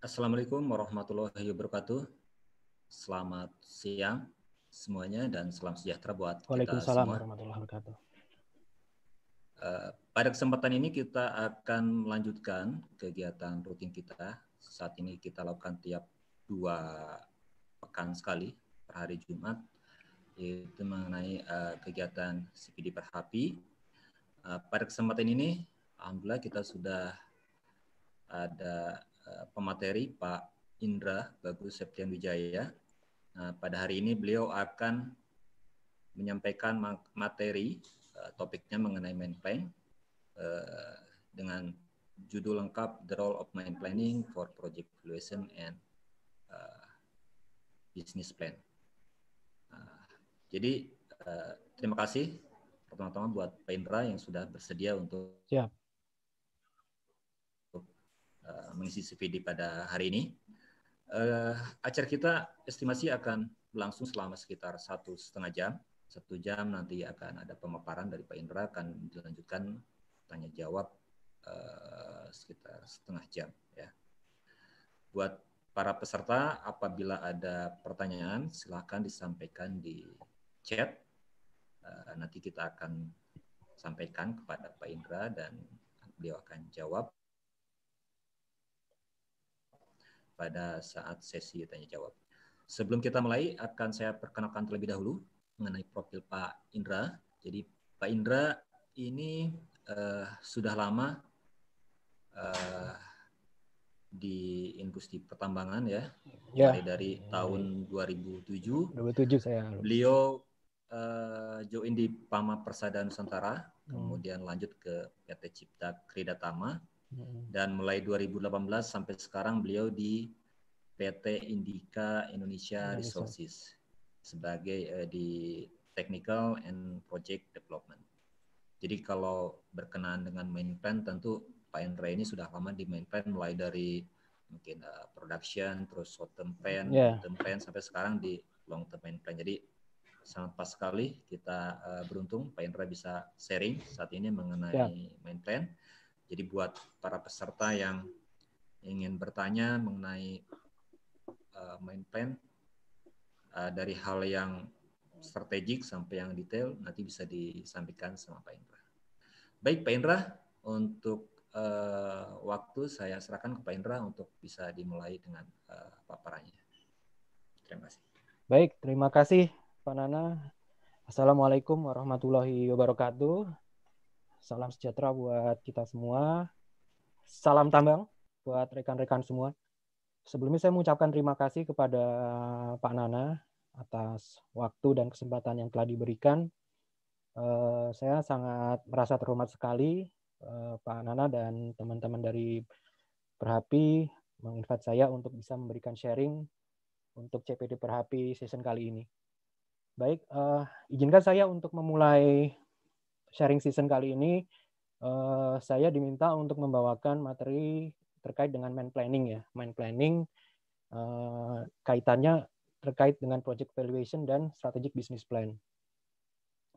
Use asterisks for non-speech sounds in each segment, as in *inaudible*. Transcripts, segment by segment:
Assalamualaikum warahmatullahi wabarakatuh. Selamat siang semuanya dan salam sejahtera buat kita semua. Waalaikumsalam warahmatullahi wabarakatuh. Eh, pada kesempatan ini kita akan melanjutkan kegiatan rutin kita. Saat ini kita lakukan tiap dua pekan sekali per hari Jumat, yaitu mengenai eh, kegiatan CPD Perhapi. Eh, pada kesempatan ini, Alhamdulillah kita sudah ada Eh, pemateri Pak Indra Bagus Septian Wijaya. Nah, eh, pada hari ini beliau akan menyampaikan materi eh, topiknya mengenai main plan dengan judul lengkap The Role of Mind Planning for Project Evaluation and Business Plan. jadi terima kasih pertama-tama buat Pak Indra yang sudah bersedia untuk Siap. Eh, mengisi CPD pada hari ini. Uh, acara kita estimasi akan berlangsung selama sekitar satu setengah jam. Satu jam nanti akan ada pemaparan dari Pak Indra, akan dilanjutkan tanya jawab uh, sekitar setengah jam. Ya. Buat para peserta, apabila ada pertanyaan, silahkan disampaikan di chat. Uh, nanti kita akan sampaikan kepada Pak Indra dan beliau akan jawab pada saat sesi tanya jawab. Sebelum kita mulai, akan saya perkenalkan terlebih dahulu mengenai profil Pak Indra. Jadi Pak Indra ini uh, sudah lama uh, di industri pertambangan ya, ya. Dari, dari tahun 2007. 2007 saya. Beliau uh, join di Pama Persada Nusantara, hmm. kemudian lanjut ke PT Cipta Kridatama, dan mulai 2018 sampai sekarang beliau di PT Indika Indonesia Resources sebagai uh, di Technical and Project Development. Jadi kalau berkenaan dengan main plan tentu Pak Indra ini sudah lama di main plan mulai dari mungkin uh, production terus short term plan, yeah. term plan sampai sekarang di long term main plan. Jadi sangat pas sekali kita uh, beruntung Pak Indra bisa sharing saat ini mengenai yeah. main plan. Jadi buat para peserta yang ingin bertanya mengenai uh, main plan uh, eh, dari hal yang strategik sampai yang detail nanti bisa disampaikan sama Pak Indra. Baik Pak Indra, untuk uh, waktu saya serahkan ke Pak Indra untuk bisa dimulai dengan uh, paparannya. Terima kasih. Baik, terima kasih Pak Nana. Assalamualaikum warahmatullahi wabarakatuh. Salam sejahtera buat kita semua. Salam tambang buat rekan-rekan semua. Sebelumnya saya mengucapkan terima kasih kepada Pak Nana atas waktu dan kesempatan yang telah diberikan. Eh, saya sangat merasa terhormat sekali eh, Pak Nana dan teman-teman dari Perhapi menginvite saya untuk bisa memberikan sharing untuk CPD Perhapi season kali ini. Baik, uh, izinkan saya untuk memulai sharing season kali ini uh, saya diminta untuk membawakan materi terkait dengan mind planning ya. Mind planning uh, kaitannya terkait dengan project valuation dan strategic business plan.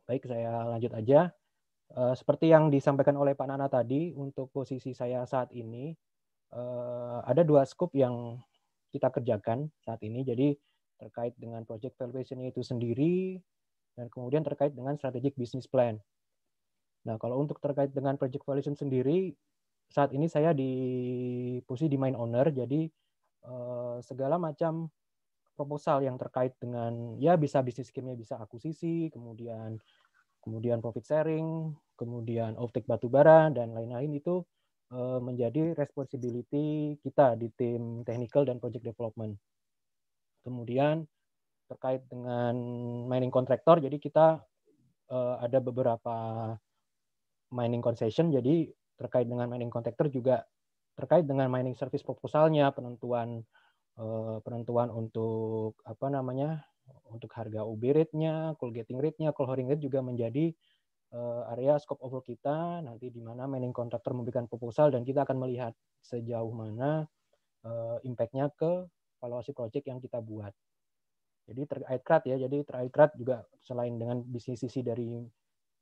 Baik, saya lanjut aja. Uh, seperti yang disampaikan oleh Pak Nana tadi, untuk posisi saya saat ini uh, ada dua scope yang kita kerjakan saat ini. Jadi terkait dengan project valuation itu sendiri dan kemudian terkait dengan strategic business plan. Nah, kalau untuk terkait dengan project valuation sendiri, saat ini saya di posisi di main owner, jadi eh, segala macam proposal yang terkait dengan ya bisa bisnis scheme bisa akuisisi, kemudian kemudian profit sharing, kemudian offtake batubara dan lain-lain itu eh, menjadi responsibility kita di tim technical dan project development. Kemudian terkait dengan mining contractor, jadi kita eh, ada beberapa mining concession jadi terkait dengan mining contractor juga terkait dengan mining service proposalnya penentuan eh, penentuan untuk apa namanya untuk harga UB rate-nya, coal getting rate-nya, coal hoarding rate juga menjadi eh, area scope of work kita nanti di mana mining contractor memberikan proposal dan kita akan melihat sejauh mana impactnya eh, impact-nya ke valuasi project yang kita buat. Jadi terkait krat ya, jadi terkait krat juga selain dengan bisnis sisi dari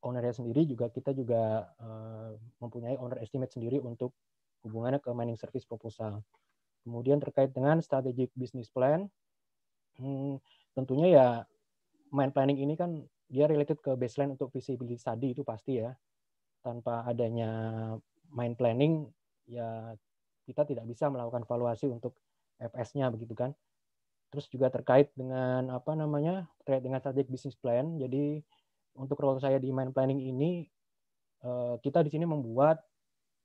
ownernya sendiri juga kita juga eh, mempunyai owner estimate sendiri untuk hubungannya ke mining service proposal. Kemudian terkait dengan strategic business plan, hmm, tentunya ya mine planning ini kan dia related ke baseline untuk visibility study itu pasti ya. Tanpa adanya mine planning ya kita tidak bisa melakukan valuasi untuk FS-nya begitu kan. Terus juga terkait dengan apa namanya? terkait dengan strategic business plan. Jadi untuk role saya di mind planning ini eh, kita di sini membuat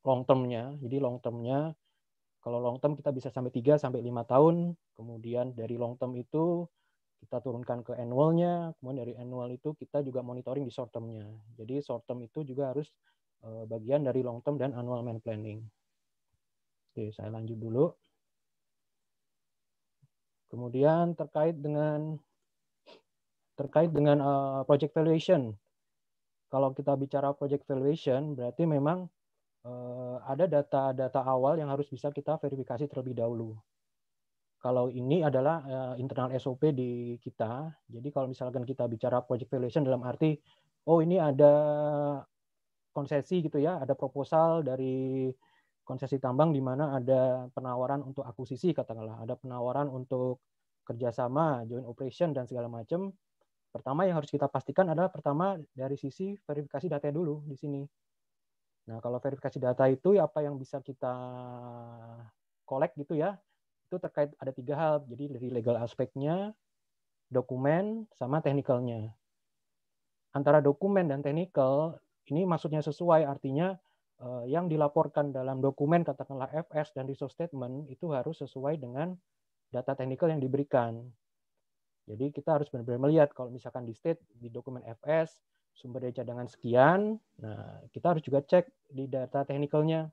long termnya. Jadi long termnya kalau long term kita bisa sampai 3 sampai lima tahun. Kemudian dari long term itu kita turunkan ke annualnya, kemudian dari annual itu kita juga monitoring di short termnya. Jadi short term itu juga harus eh, bagian dari long term dan annual man planning. Oke, saya lanjut dulu. Kemudian terkait dengan terkait dengan uh, project valuation. Kalau kita bicara project valuation, berarti memang uh, ada data-data awal yang harus bisa kita verifikasi terlebih dahulu. Kalau ini adalah uh, internal SOP di kita, jadi kalau misalkan kita bicara project valuation dalam arti, oh ini ada konsesi gitu ya, ada proposal dari konsesi tambang di mana ada penawaran untuk akuisisi katakanlah, ada penawaran untuk kerjasama, joint operation dan segala macam. Pertama yang harus kita pastikan adalah pertama dari sisi verifikasi data dulu di sini. Nah, kalau verifikasi data itu ya apa yang bisa kita collect gitu ya, itu terkait ada tiga hal. Jadi dari legal aspeknya, dokumen, sama technicalnya Antara dokumen dan technical ini maksudnya sesuai, artinya eh, yang dilaporkan dalam dokumen katakanlah FS dan resource statement itu harus sesuai dengan data technical yang diberikan. Jadi kita harus benar-benar melihat kalau misalkan di state di dokumen FS sumber daya cadangan sekian, nah kita harus juga cek di data teknikalnya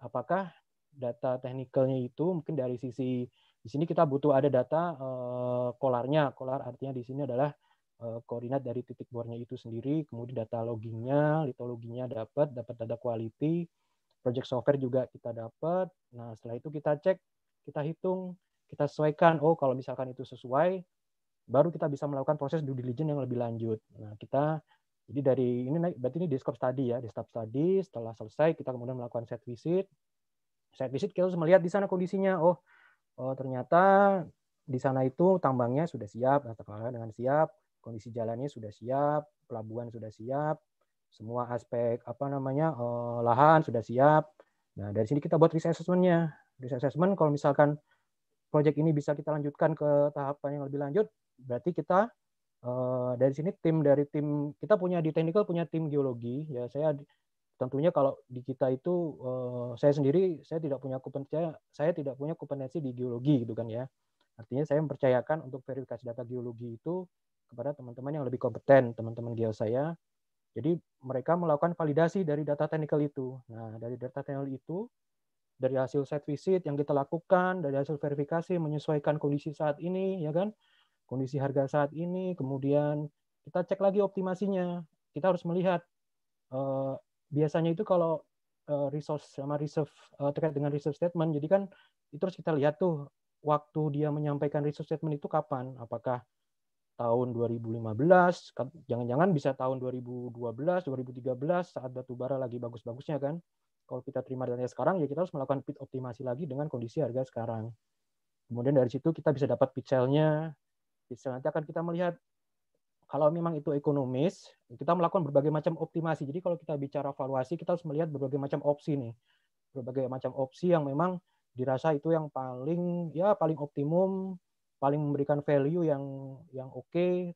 apakah data teknikalnya itu mungkin dari sisi di sini kita butuh ada data eh, kolarnya, kolar artinya di sini adalah eh, koordinat dari titik bornya itu sendiri, kemudian data loggingnya, litologinya dapat, dapat data quality, project software juga kita dapat. Nah setelah itu kita cek, kita hitung, kita sesuaikan. Oh kalau misalkan itu sesuai, baru kita bisa melakukan proses due diligence yang lebih lanjut. Nah, kita jadi dari ini berarti ini desktop study ya, desktop study setelah selesai kita kemudian melakukan set visit. Set visit kita harus melihat di sana kondisinya. Oh, oh ternyata di sana itu tambangnya sudah siap, nah, dengan siap, kondisi jalannya sudah siap, pelabuhan sudah siap, semua aspek apa namanya oh, lahan sudah siap. Nah, dari sini kita buat risk assessment-nya. Risk assessment kalau misalkan proyek ini bisa kita lanjutkan ke tahapan yang lebih lanjut, berarti kita eh, dari sini tim dari tim kita punya di teknikal punya tim geologi ya saya tentunya kalau di kita itu eh, saya sendiri saya tidak punya kompetensi saya, tidak punya kompetensi di geologi gitu kan ya artinya saya mempercayakan untuk verifikasi data geologi itu kepada teman-teman yang lebih kompeten teman-teman geo saya jadi mereka melakukan validasi dari data teknikal itu nah dari data technical itu dari hasil site visit yang kita lakukan dari hasil verifikasi menyesuaikan kondisi saat ini ya kan kondisi harga saat ini, kemudian kita cek lagi optimasinya. Kita harus melihat eh, biasanya itu kalau eh, resource sama reserve eh, terkait dengan reserve statement, jadi kan itu harus kita lihat tuh waktu dia menyampaikan resource statement itu kapan, apakah tahun 2015, kan jangan-jangan bisa tahun 2012, 2013 saat batu bara lagi bagus-bagusnya kan. Kalau kita terima datanya sekarang ya kita harus melakukan pit optimasi lagi dengan kondisi harga sekarang. Kemudian dari situ kita bisa dapat pixelnya, bisa nanti akan kita melihat kalau memang itu ekonomis, kita melakukan berbagai macam optimasi. Jadi kalau kita bicara valuasi, kita harus melihat berbagai macam opsi nih. Berbagai macam opsi yang memang dirasa itu yang paling ya paling optimum, paling memberikan value yang yang oke okay.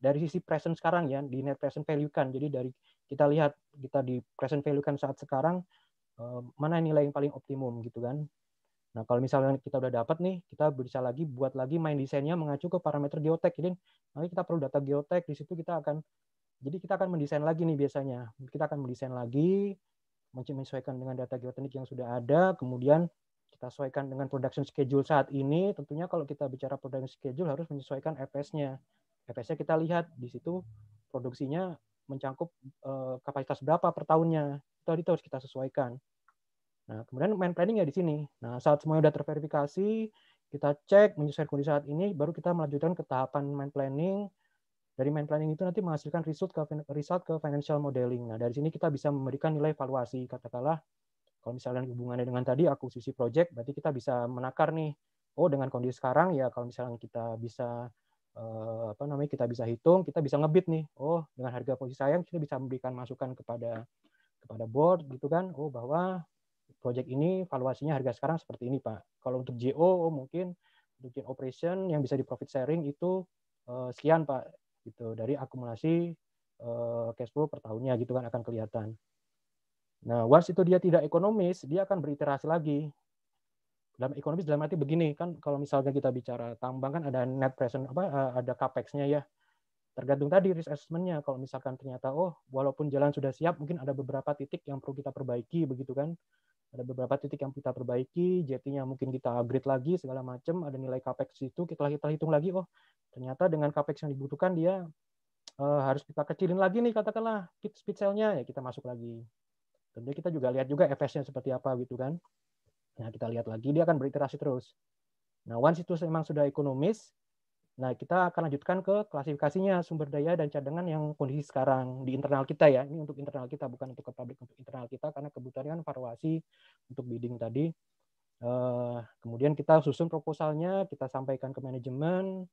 dari sisi present sekarang ya, di net present value kan. Jadi dari kita lihat kita di present value kan saat sekarang eh, mana nilai yang paling optimum gitu kan Nah, kalau misalnya kita udah dapat nih, kita bisa lagi buat lagi main desainnya mengacu ke parameter geotek. Jadi nanti kita perlu data geotek di situ kita akan jadi kita akan mendesain lagi nih biasanya. Kita akan mendesain lagi menyesuaikan dengan data geoteknik yang sudah ada, kemudian kita sesuaikan dengan production schedule saat ini. Tentunya kalau kita bicara production schedule harus menyesuaikan FS-nya. FS-nya kita lihat di situ produksinya mencakup eh, kapasitas berapa per tahunnya. Itu harus kita sesuaikan. Nah, kemudian main planning ya di sini. Nah, saat semuanya sudah terverifikasi, kita cek menyesuaikan kondisi saat ini, baru kita melanjutkan ke tahapan main planning. Dari main planning itu nanti menghasilkan result ke, result ke financial modeling. Nah, dari sini kita bisa memberikan nilai evaluasi. Katakanlah, kalau misalnya hubungannya dengan tadi akuisisi project, berarti kita bisa menakar nih, oh dengan kondisi sekarang ya kalau misalnya kita bisa eh, apa namanya kita bisa hitung, kita bisa ngebit nih, oh dengan harga posisi sayang kita bisa memberikan masukan kepada kepada board gitu kan, oh bahwa project ini valuasinya harga sekarang seperti ini Pak. Kalau untuk JO mungkin untuk operation yang bisa di profit sharing itu uh, sekian Pak gitu dari akumulasi uh, cash flow per tahunnya gitu kan akan kelihatan. Nah, once itu dia tidak ekonomis, dia akan beriterasi lagi. Dalam ekonomis dalam arti begini kan kalau misalnya kita bicara tambang kan ada net present apa eh, ada capexnya ya tergantung tadi risk assessment Kalau misalkan ternyata, oh, walaupun jalan sudah siap, mungkin ada beberapa titik yang perlu kita perbaiki, begitu kan ada beberapa titik yang kita perbaiki, jetinya mungkin kita upgrade lagi segala macam, ada nilai capex itu kita kita hitung lagi, oh ternyata dengan capex yang dibutuhkan dia uh, harus kita kecilin lagi nih katakanlah kit speed cell-nya ya kita masuk lagi. Kemudian kita juga lihat juga efeknya seperti apa gitu kan. Nah kita lihat lagi dia akan beriterasi terus. Nah once itu memang sudah ekonomis, Nah, kita akan lanjutkan ke klasifikasinya sumber daya dan cadangan yang kondisi sekarang di internal kita ya. Ini untuk internal kita bukan untuk ke publik untuk internal kita karena kebutuhan kan valuasi untuk bidding tadi. Uh, kemudian kita susun proposalnya, kita sampaikan ke manajemen.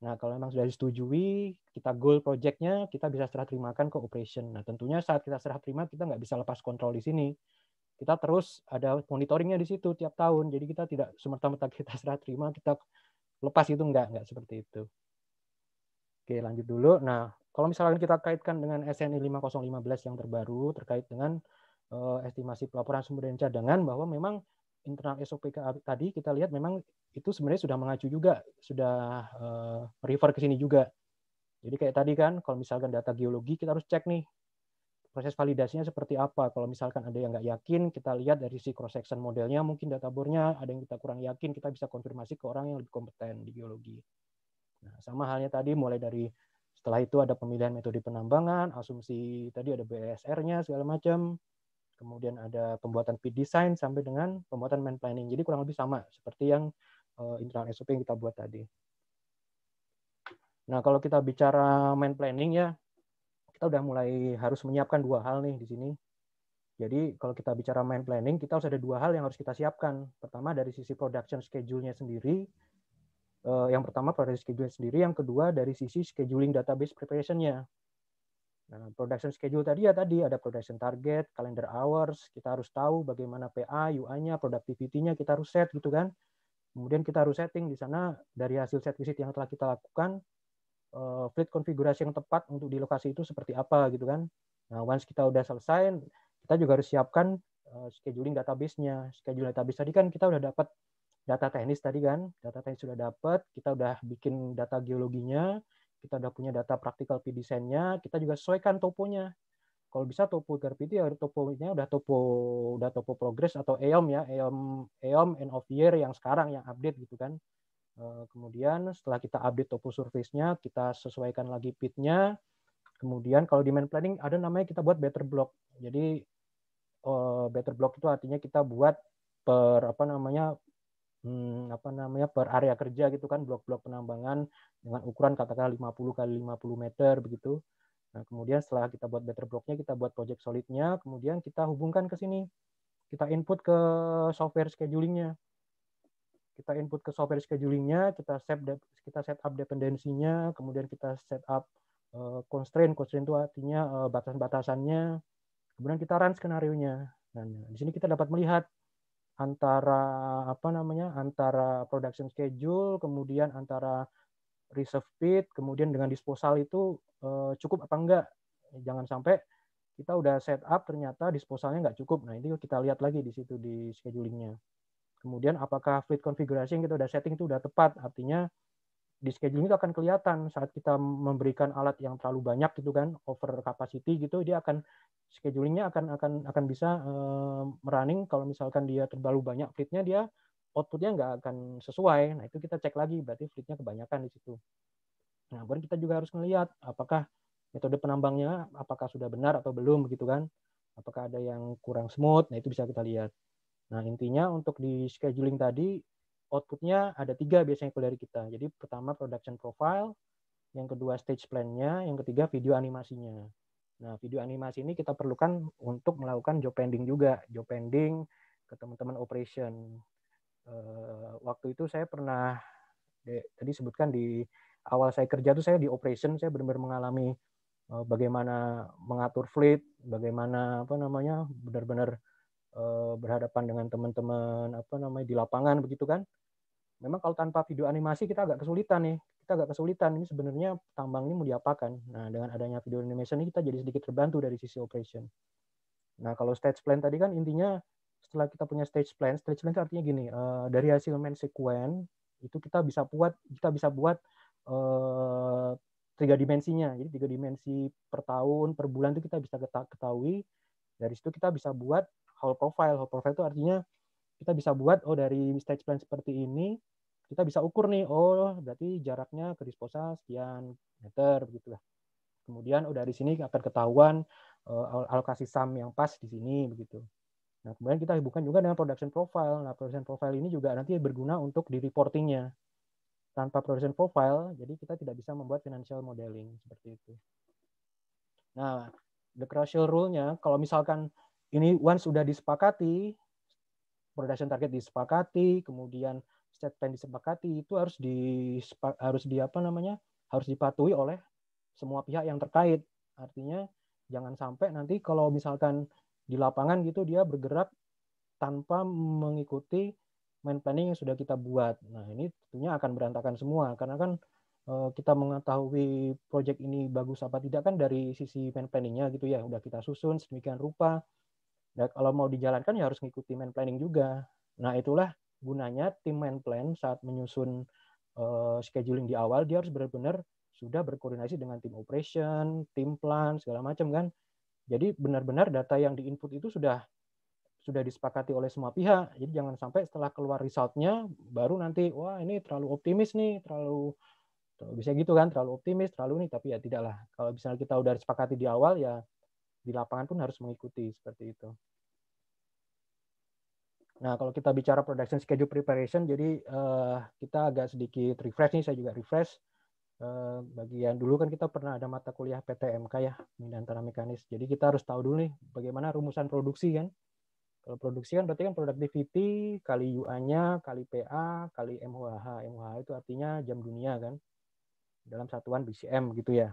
Nah, kalau memang sudah disetujui, kita goal projectnya, kita bisa serah terimakan ke operation. Nah, tentunya saat kita serah terima, kita nggak bisa lepas kontrol di sini kita terus ada monitoringnya di situ tiap tahun. Jadi kita tidak semerta-merta kita *laughs* serah terima, kita lepas itu enggak, enggak seperti itu. Oke, lanjut dulu. Nah, kalau misalkan kita kaitkan dengan SNI 5015 yang terbaru terkait dengan uh, estimasi pelaporan sumber daya cadangan bahwa memang internal SOP tadi kita lihat memang itu sebenarnya sudah mengacu juga, sudah uh, refer ke sini juga. Jadi kayak tadi kan, kalau misalkan data geologi kita harus cek nih proses validasinya seperti apa. Kalau misalkan ada yang nggak yakin, kita lihat dari si cross section modelnya, mungkin data bornya ada yang kita kurang yakin, kita bisa konfirmasi ke orang yang lebih kompeten di geologi. Nah, sama halnya tadi mulai dari setelah itu ada pemilihan metode penambangan, asumsi tadi ada BSR-nya e segala macam. Kemudian ada pembuatan pit design sampai dengan pembuatan main planning. Jadi kurang lebih sama seperti yang uh, internal SOP yang kita buat tadi. Nah, kalau kita bicara main planning ya, kita udah mulai harus menyiapkan dua hal nih di sini. Jadi kalau kita bicara main planning, kita harus ada dua hal yang harus kita siapkan. Pertama dari sisi production schedule-nya sendiri. Eh, yang pertama production schedule sendiri, yang kedua dari sisi scheduling database preparation-nya. Nah, production schedule tadi ya tadi ada production target, calendar hours, kita harus tahu bagaimana PA, UI-nya, productivity-nya kita harus set gitu kan. Kemudian kita harus setting di sana dari hasil set visit yang telah kita lakukan, uh, fleet konfigurasi yang tepat untuk di lokasi itu seperti apa gitu kan. Nah, once kita udah selesai, kita juga harus siapkan uh, scheduling database-nya. Scheduling database tadi kan kita udah dapat data teknis tadi kan, data teknis sudah dapat, kita udah bikin data geologinya, kita udah punya data practical desainnya, kita juga sesuaikan toponya. Kalau bisa topo GRP itu ya toponya udah topo udah topo progress atau EOM ya, EOM EOM end of year yang sekarang yang update gitu kan. Eh, kemudian setelah kita update topo surface-nya, kita sesuaikan lagi pitnya. Kemudian kalau demand planning ada namanya kita buat better block. Jadi eh, better block itu artinya kita buat per apa namanya hmm, apa namanya per area kerja gitu kan blok-blok penambangan dengan ukuran katakanlah 50 kali 50 meter begitu. Nah, kemudian setelah kita buat better blocknya, kita buat project solidnya, kemudian kita hubungkan ke sini. Kita input ke software scheduling-nya kita input ke software schedulingnya, kita set kita set up dependensinya, kemudian kita set up eh, constraint, constraint itu artinya eh, batasan-batasannya, kemudian kita run skenario nya. Nah, di sini kita dapat melihat antara apa namanya antara production schedule, kemudian antara reserve pit, kemudian dengan disposal itu eh, cukup apa enggak? Jangan sampai kita udah set up ternyata disposalnya nggak cukup. Nah, ini kita lihat lagi di situ di schedulingnya. Kemudian apakah fleet configuration kita gitu, udah setting itu udah tepat? Artinya di scheduling itu akan kelihatan saat kita memberikan alat yang terlalu banyak gitu kan over capacity gitu dia akan schedulingnya akan akan akan bisa uh, running kalau misalkan dia terlalu banyak fleetnya dia outputnya nggak akan sesuai nah itu kita cek lagi berarti fleetnya kebanyakan di situ nah kemudian kita juga harus melihat apakah metode penambangnya apakah sudah benar atau belum gitu kan apakah ada yang kurang smooth nah itu bisa kita lihat Nah, intinya untuk di scheduling tadi, outputnya ada tiga biasanya kalau dari kita. Jadi pertama production profile, yang kedua stage plan-nya, yang ketiga video animasinya. Nah, video animasi ini kita perlukan untuk melakukan job pending juga, job pending ke teman-teman operation. Uh, waktu itu saya pernah de, tadi sebutkan di awal saya kerja itu saya di operation saya benar-benar mengalami uh, bagaimana mengatur fleet, bagaimana apa namanya benar-benar Eh, berhadapan dengan teman-teman apa namanya di lapangan begitu kan. Memang kalau tanpa video animasi kita agak kesulitan nih. Kita agak kesulitan ini sebenarnya tambang ini mau diapakan. Nah, dengan adanya video animation ini kita jadi sedikit terbantu dari sisi operation. Nah, kalau stage plan tadi kan intinya setelah kita punya stage plan, stage plan itu artinya gini, eh, dari hasil main sequen itu kita bisa buat kita bisa buat eh, tiga dimensinya. Jadi tiga dimensi per tahun, per bulan itu kita bisa ketahui. Dari situ kita bisa buat whole profile. Whole profile itu artinya kita bisa buat oh dari stage plan seperti ini kita bisa ukur nih oh berarti jaraknya ke disposal sekian meter begitulah. Kemudian oh dari sini akan ketahuan uh, alokasi sum yang pas di sini begitu. Nah, kemudian kita hubungkan juga dengan production profile. Nah, production profile ini juga nanti berguna untuk di reportingnya. Tanpa production profile, jadi kita tidak bisa membuat financial modeling seperti itu. Nah, the crucial rule-nya, kalau misalkan ini once sudah disepakati, production target disepakati, kemudian set plan disepakati, itu harus di harus di apa namanya? harus dipatuhi oleh semua pihak yang terkait. Artinya jangan sampai nanti kalau misalkan di lapangan gitu dia bergerak tanpa mengikuti main planning yang sudah kita buat. Nah, ini tentunya akan berantakan semua karena kan eh, kita mengetahui proyek ini bagus apa tidak kan dari sisi main planningnya gitu ya udah kita susun sedemikian rupa dan kalau mau dijalankan ya harus ngikuti main planning juga. Nah, itulah gunanya tim main plan saat menyusun uh, scheduling di awal dia harus benar-benar sudah berkoordinasi dengan tim operation, tim plan, segala macam kan. Jadi benar-benar data yang diinput itu sudah sudah disepakati oleh semua pihak. Jadi jangan sampai setelah keluar resultnya baru nanti wah ini terlalu optimis nih, terlalu bisa gitu kan, terlalu optimis, terlalu nih tapi ya tidaklah. Kalau misalnya kita udah disepakati di awal ya di lapangan pun harus mengikuti seperti itu. Nah, kalau kita bicara production schedule preparation, jadi uh, kita agak sedikit refresh nih, saya juga refresh. Uh, bagian dulu kan kita pernah ada mata kuliah PTMK ya, minat tanah mekanis. Jadi kita harus tahu dulu nih bagaimana rumusan produksi kan. Kalau produksi kan berarti kan productivity kali UA-nya, kali PA, kali MOH. MOH itu artinya jam dunia kan. Dalam satuan BCM gitu ya.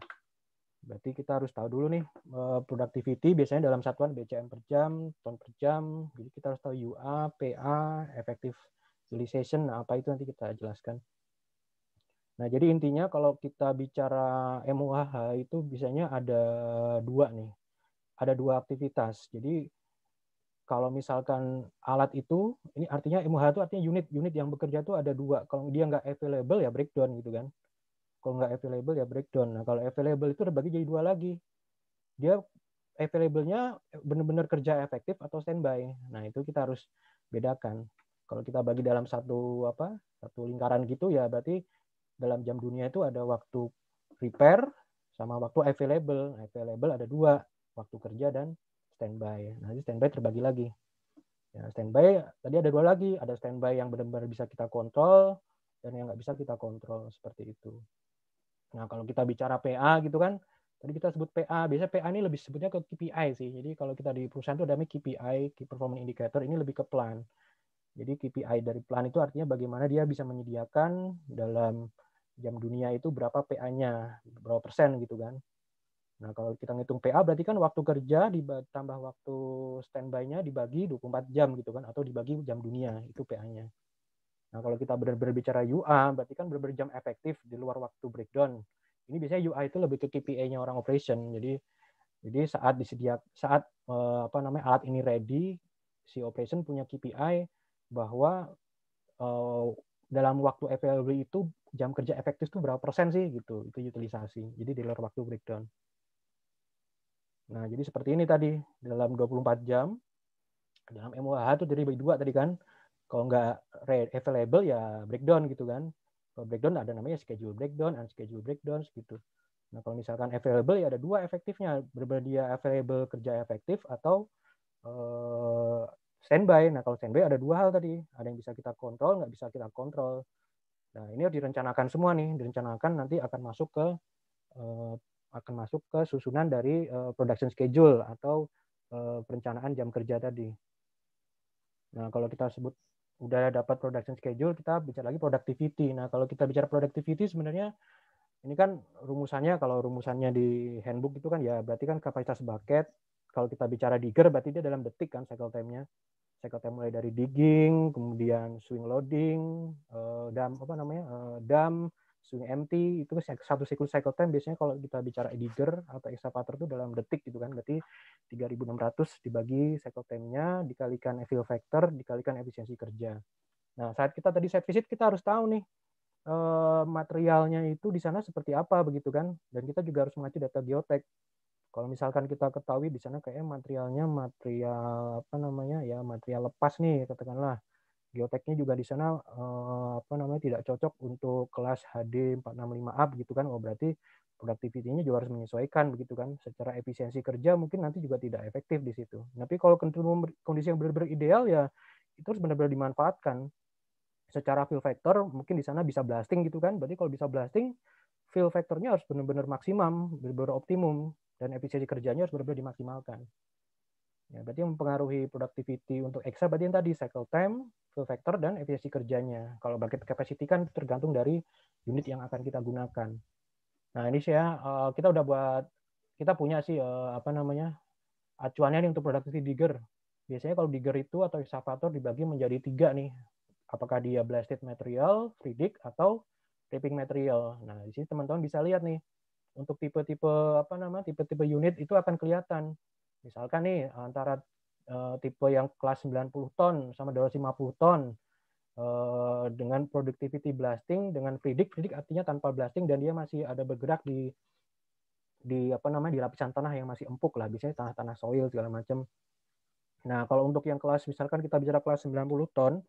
Berarti kita harus tahu dulu nih eh, productivity biasanya dalam satuan BCM per jam, ton per jam. Jadi kita harus tahu UA, PA, effective utilization. Nah, apa itu nanti kita jelaskan. Nah, jadi intinya kalau kita bicara MUHH itu biasanya ada dua nih. Ada dua aktivitas. Jadi kalau misalkan alat itu, ini artinya MUH itu artinya unit. Unit yang bekerja itu ada dua. Kalau dia nggak available ya breakdown gitu kan. Kalau nggak available ya breakdown. Nah, kalau available itu terbagi jadi dua lagi. Dia available-nya benar-benar kerja efektif atau standby. Nah, itu kita harus bedakan. Kalau kita bagi dalam satu apa? satu lingkaran gitu ya berarti dalam jam dunia itu ada waktu repair sama waktu available. Available ada dua, waktu kerja dan standby. Nah, standby terbagi lagi. Ya, standby tadi ada dua lagi, ada standby yang benar-benar bisa kita kontrol dan yang nggak bisa kita kontrol seperti itu. Nah, kalau kita bicara PA gitu kan, tadi kita sebut PA, biasanya PA ini lebih sebutnya ke KPI sih. Jadi kalau kita di perusahaan itu ada namanya KPI, Key Performance Indicator, ini lebih ke plan. Jadi KPI dari plan itu artinya bagaimana dia bisa menyediakan dalam jam dunia itu berapa PA-nya, berapa persen gitu kan. Nah, kalau kita ngitung PA berarti kan waktu kerja ditambah waktu standby-nya dibagi 24 jam gitu kan atau dibagi jam dunia itu PA-nya. Nah, kalau kita benar-benar bicara UA, berarti kan benar-benar jam efektif di luar waktu breakdown. Ini biasanya UI itu lebih ke KPI-nya orang operation. Jadi jadi saat disediak saat eh, apa namanya alat ini ready, si operation punya KPI bahwa eh, dalam waktu available itu jam kerja efektif itu berapa persen sih gitu. Itu utilisasi. Jadi di luar waktu breakdown. Nah, jadi seperti ini tadi dalam 24 jam dalam MOH itu dari dua tadi kan kalau nggak available ya breakdown gitu kan. Kalau breakdown ada namanya schedule breakdown, schedule breakdowns gitu. Nah kalau misalkan available ya ada dua efektifnya, Berbeda dia available kerja efektif atau uh, standby. Nah kalau standby ada dua hal tadi, ada yang bisa kita kontrol, nggak bisa kita kontrol. Nah ini harus direncanakan semua nih, direncanakan nanti akan masuk ke uh, akan masuk ke susunan dari uh, production schedule atau uh, perencanaan jam kerja tadi. Nah, kalau kita sebut udah dapat production schedule, kita bicara lagi productivity. Nah, kalau kita bicara productivity sebenarnya ini kan rumusannya kalau rumusannya di handbook itu kan ya berarti kan kapasitas bucket. Kalau kita bicara digger berarti dia dalam detik kan cycle time-nya. Cycle time mulai dari digging, kemudian swing loading, uh, dam apa namanya? Uh, dam, swing empty itu kan satu siklus cycle time biasanya kalau kita bicara Ediger atau excavator itu dalam detik gitu kan berarti 3600 dibagi cycle time-nya dikalikan fill factor dikalikan efisiensi kerja. Nah, saat kita tadi set visit kita harus tahu nih eh, materialnya itu di sana seperti apa begitu kan dan kita juga harus mengacu data geotek kalau misalkan kita ketahui di sana kayaknya materialnya material apa namanya ya material lepas nih katakanlah geoteknya juga di sana eh, apa namanya tidak cocok untuk kelas HD 465 up gitu kan. Oh berarti produktivitinya juga harus menyesuaikan begitu kan. Secara efisiensi kerja mungkin nanti juga tidak efektif di situ. Tapi kalau kondisi yang benar-benar ideal ya itu harus benar-benar dimanfaatkan. Secara fill factor mungkin di sana bisa blasting gitu kan. Berarti kalau bisa blasting fill factornya harus benar-benar maksimum, benar-benar optimum dan efisiensi kerjanya harus benar-benar dimaksimalkan. Ya, berarti mempengaruhi productivity untuk extra berarti yang tadi cycle time, fill factor, dan efisiensi kerjanya. Kalau bucket capacity kan tergantung dari unit yang akan kita gunakan. Nah ini sih ya eh, kita udah buat kita punya sih eh, apa namanya acuannya nih untuk productivity digger. Biasanya kalau digger itu atau excavator dibagi menjadi tiga nih. Apakah dia blasted material, free atau ripping material. Nah di sini teman-teman bisa lihat nih untuk tipe-tipe apa nama tipe-tipe unit itu akan kelihatan Misalkan nih antara uh, tipe yang kelas 90 ton sama 250 ton uh, dengan productivity blasting dengan predict predict artinya tanpa blasting dan dia masih ada bergerak di di apa namanya di lapisan tanah yang masih empuk lah biasanya tanah-tanah soil segala macam. Nah, kalau untuk yang kelas misalkan kita bicara kelas 90 ton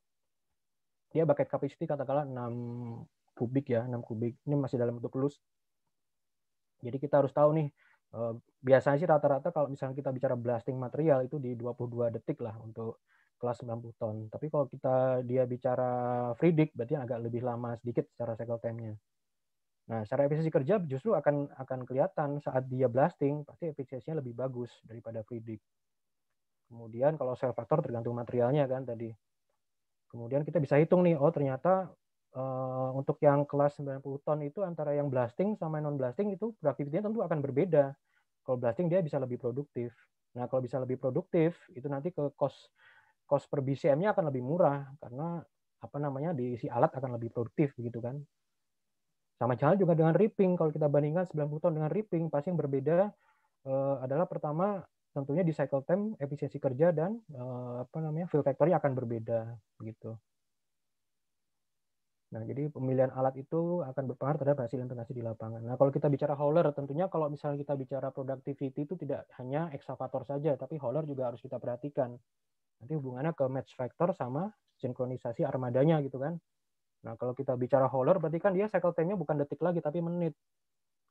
dia bucket capacity katakanlah 6 kubik ya, 6 kubik. Ini masih dalam bentuk loose. Jadi kita harus tahu nih Eh, biasanya sih rata-rata kalau misalnya kita bicara blasting material itu di 22 detik lah untuk kelas 90 ton. Tapi kalau kita dia bicara free dig berarti agak lebih lama sedikit secara cycle time-nya. Nah, secara efisiensi kerja justru akan akan kelihatan saat dia blasting pasti efisiensinya lebih bagus daripada free dig. Kemudian kalau self factor tergantung materialnya kan tadi. Kemudian kita bisa hitung nih, oh ternyata uh, untuk yang kelas 90 ton itu antara yang blasting sama non blasting itu produktivitasnya tentu akan berbeda. Kalau blasting dia bisa lebih produktif. Nah, kalau bisa lebih produktif itu nanti ke cost cost per BCM-nya akan lebih murah karena apa namanya diisi alat akan lebih produktif begitu kan. Sama jalan juga dengan ripping kalau kita bandingkan 90 ton dengan ripping pasti yang berbeda eh, adalah pertama tentunya di cycle time efisiensi kerja dan uh, apa namanya fill factory akan berbeda begitu. Nah, jadi pemilihan alat itu akan berpengaruh terhadap hasil implementasi di lapangan. Nah, kalau kita bicara hauler, tentunya kalau misalnya kita bicara productivity itu tidak hanya eksavator saja, tapi hauler juga harus kita perhatikan. Nanti hubungannya ke match factor sama sinkronisasi armadanya gitu kan. Nah, kalau kita bicara hauler, berarti kan dia cycle time-nya bukan detik lagi, tapi menit.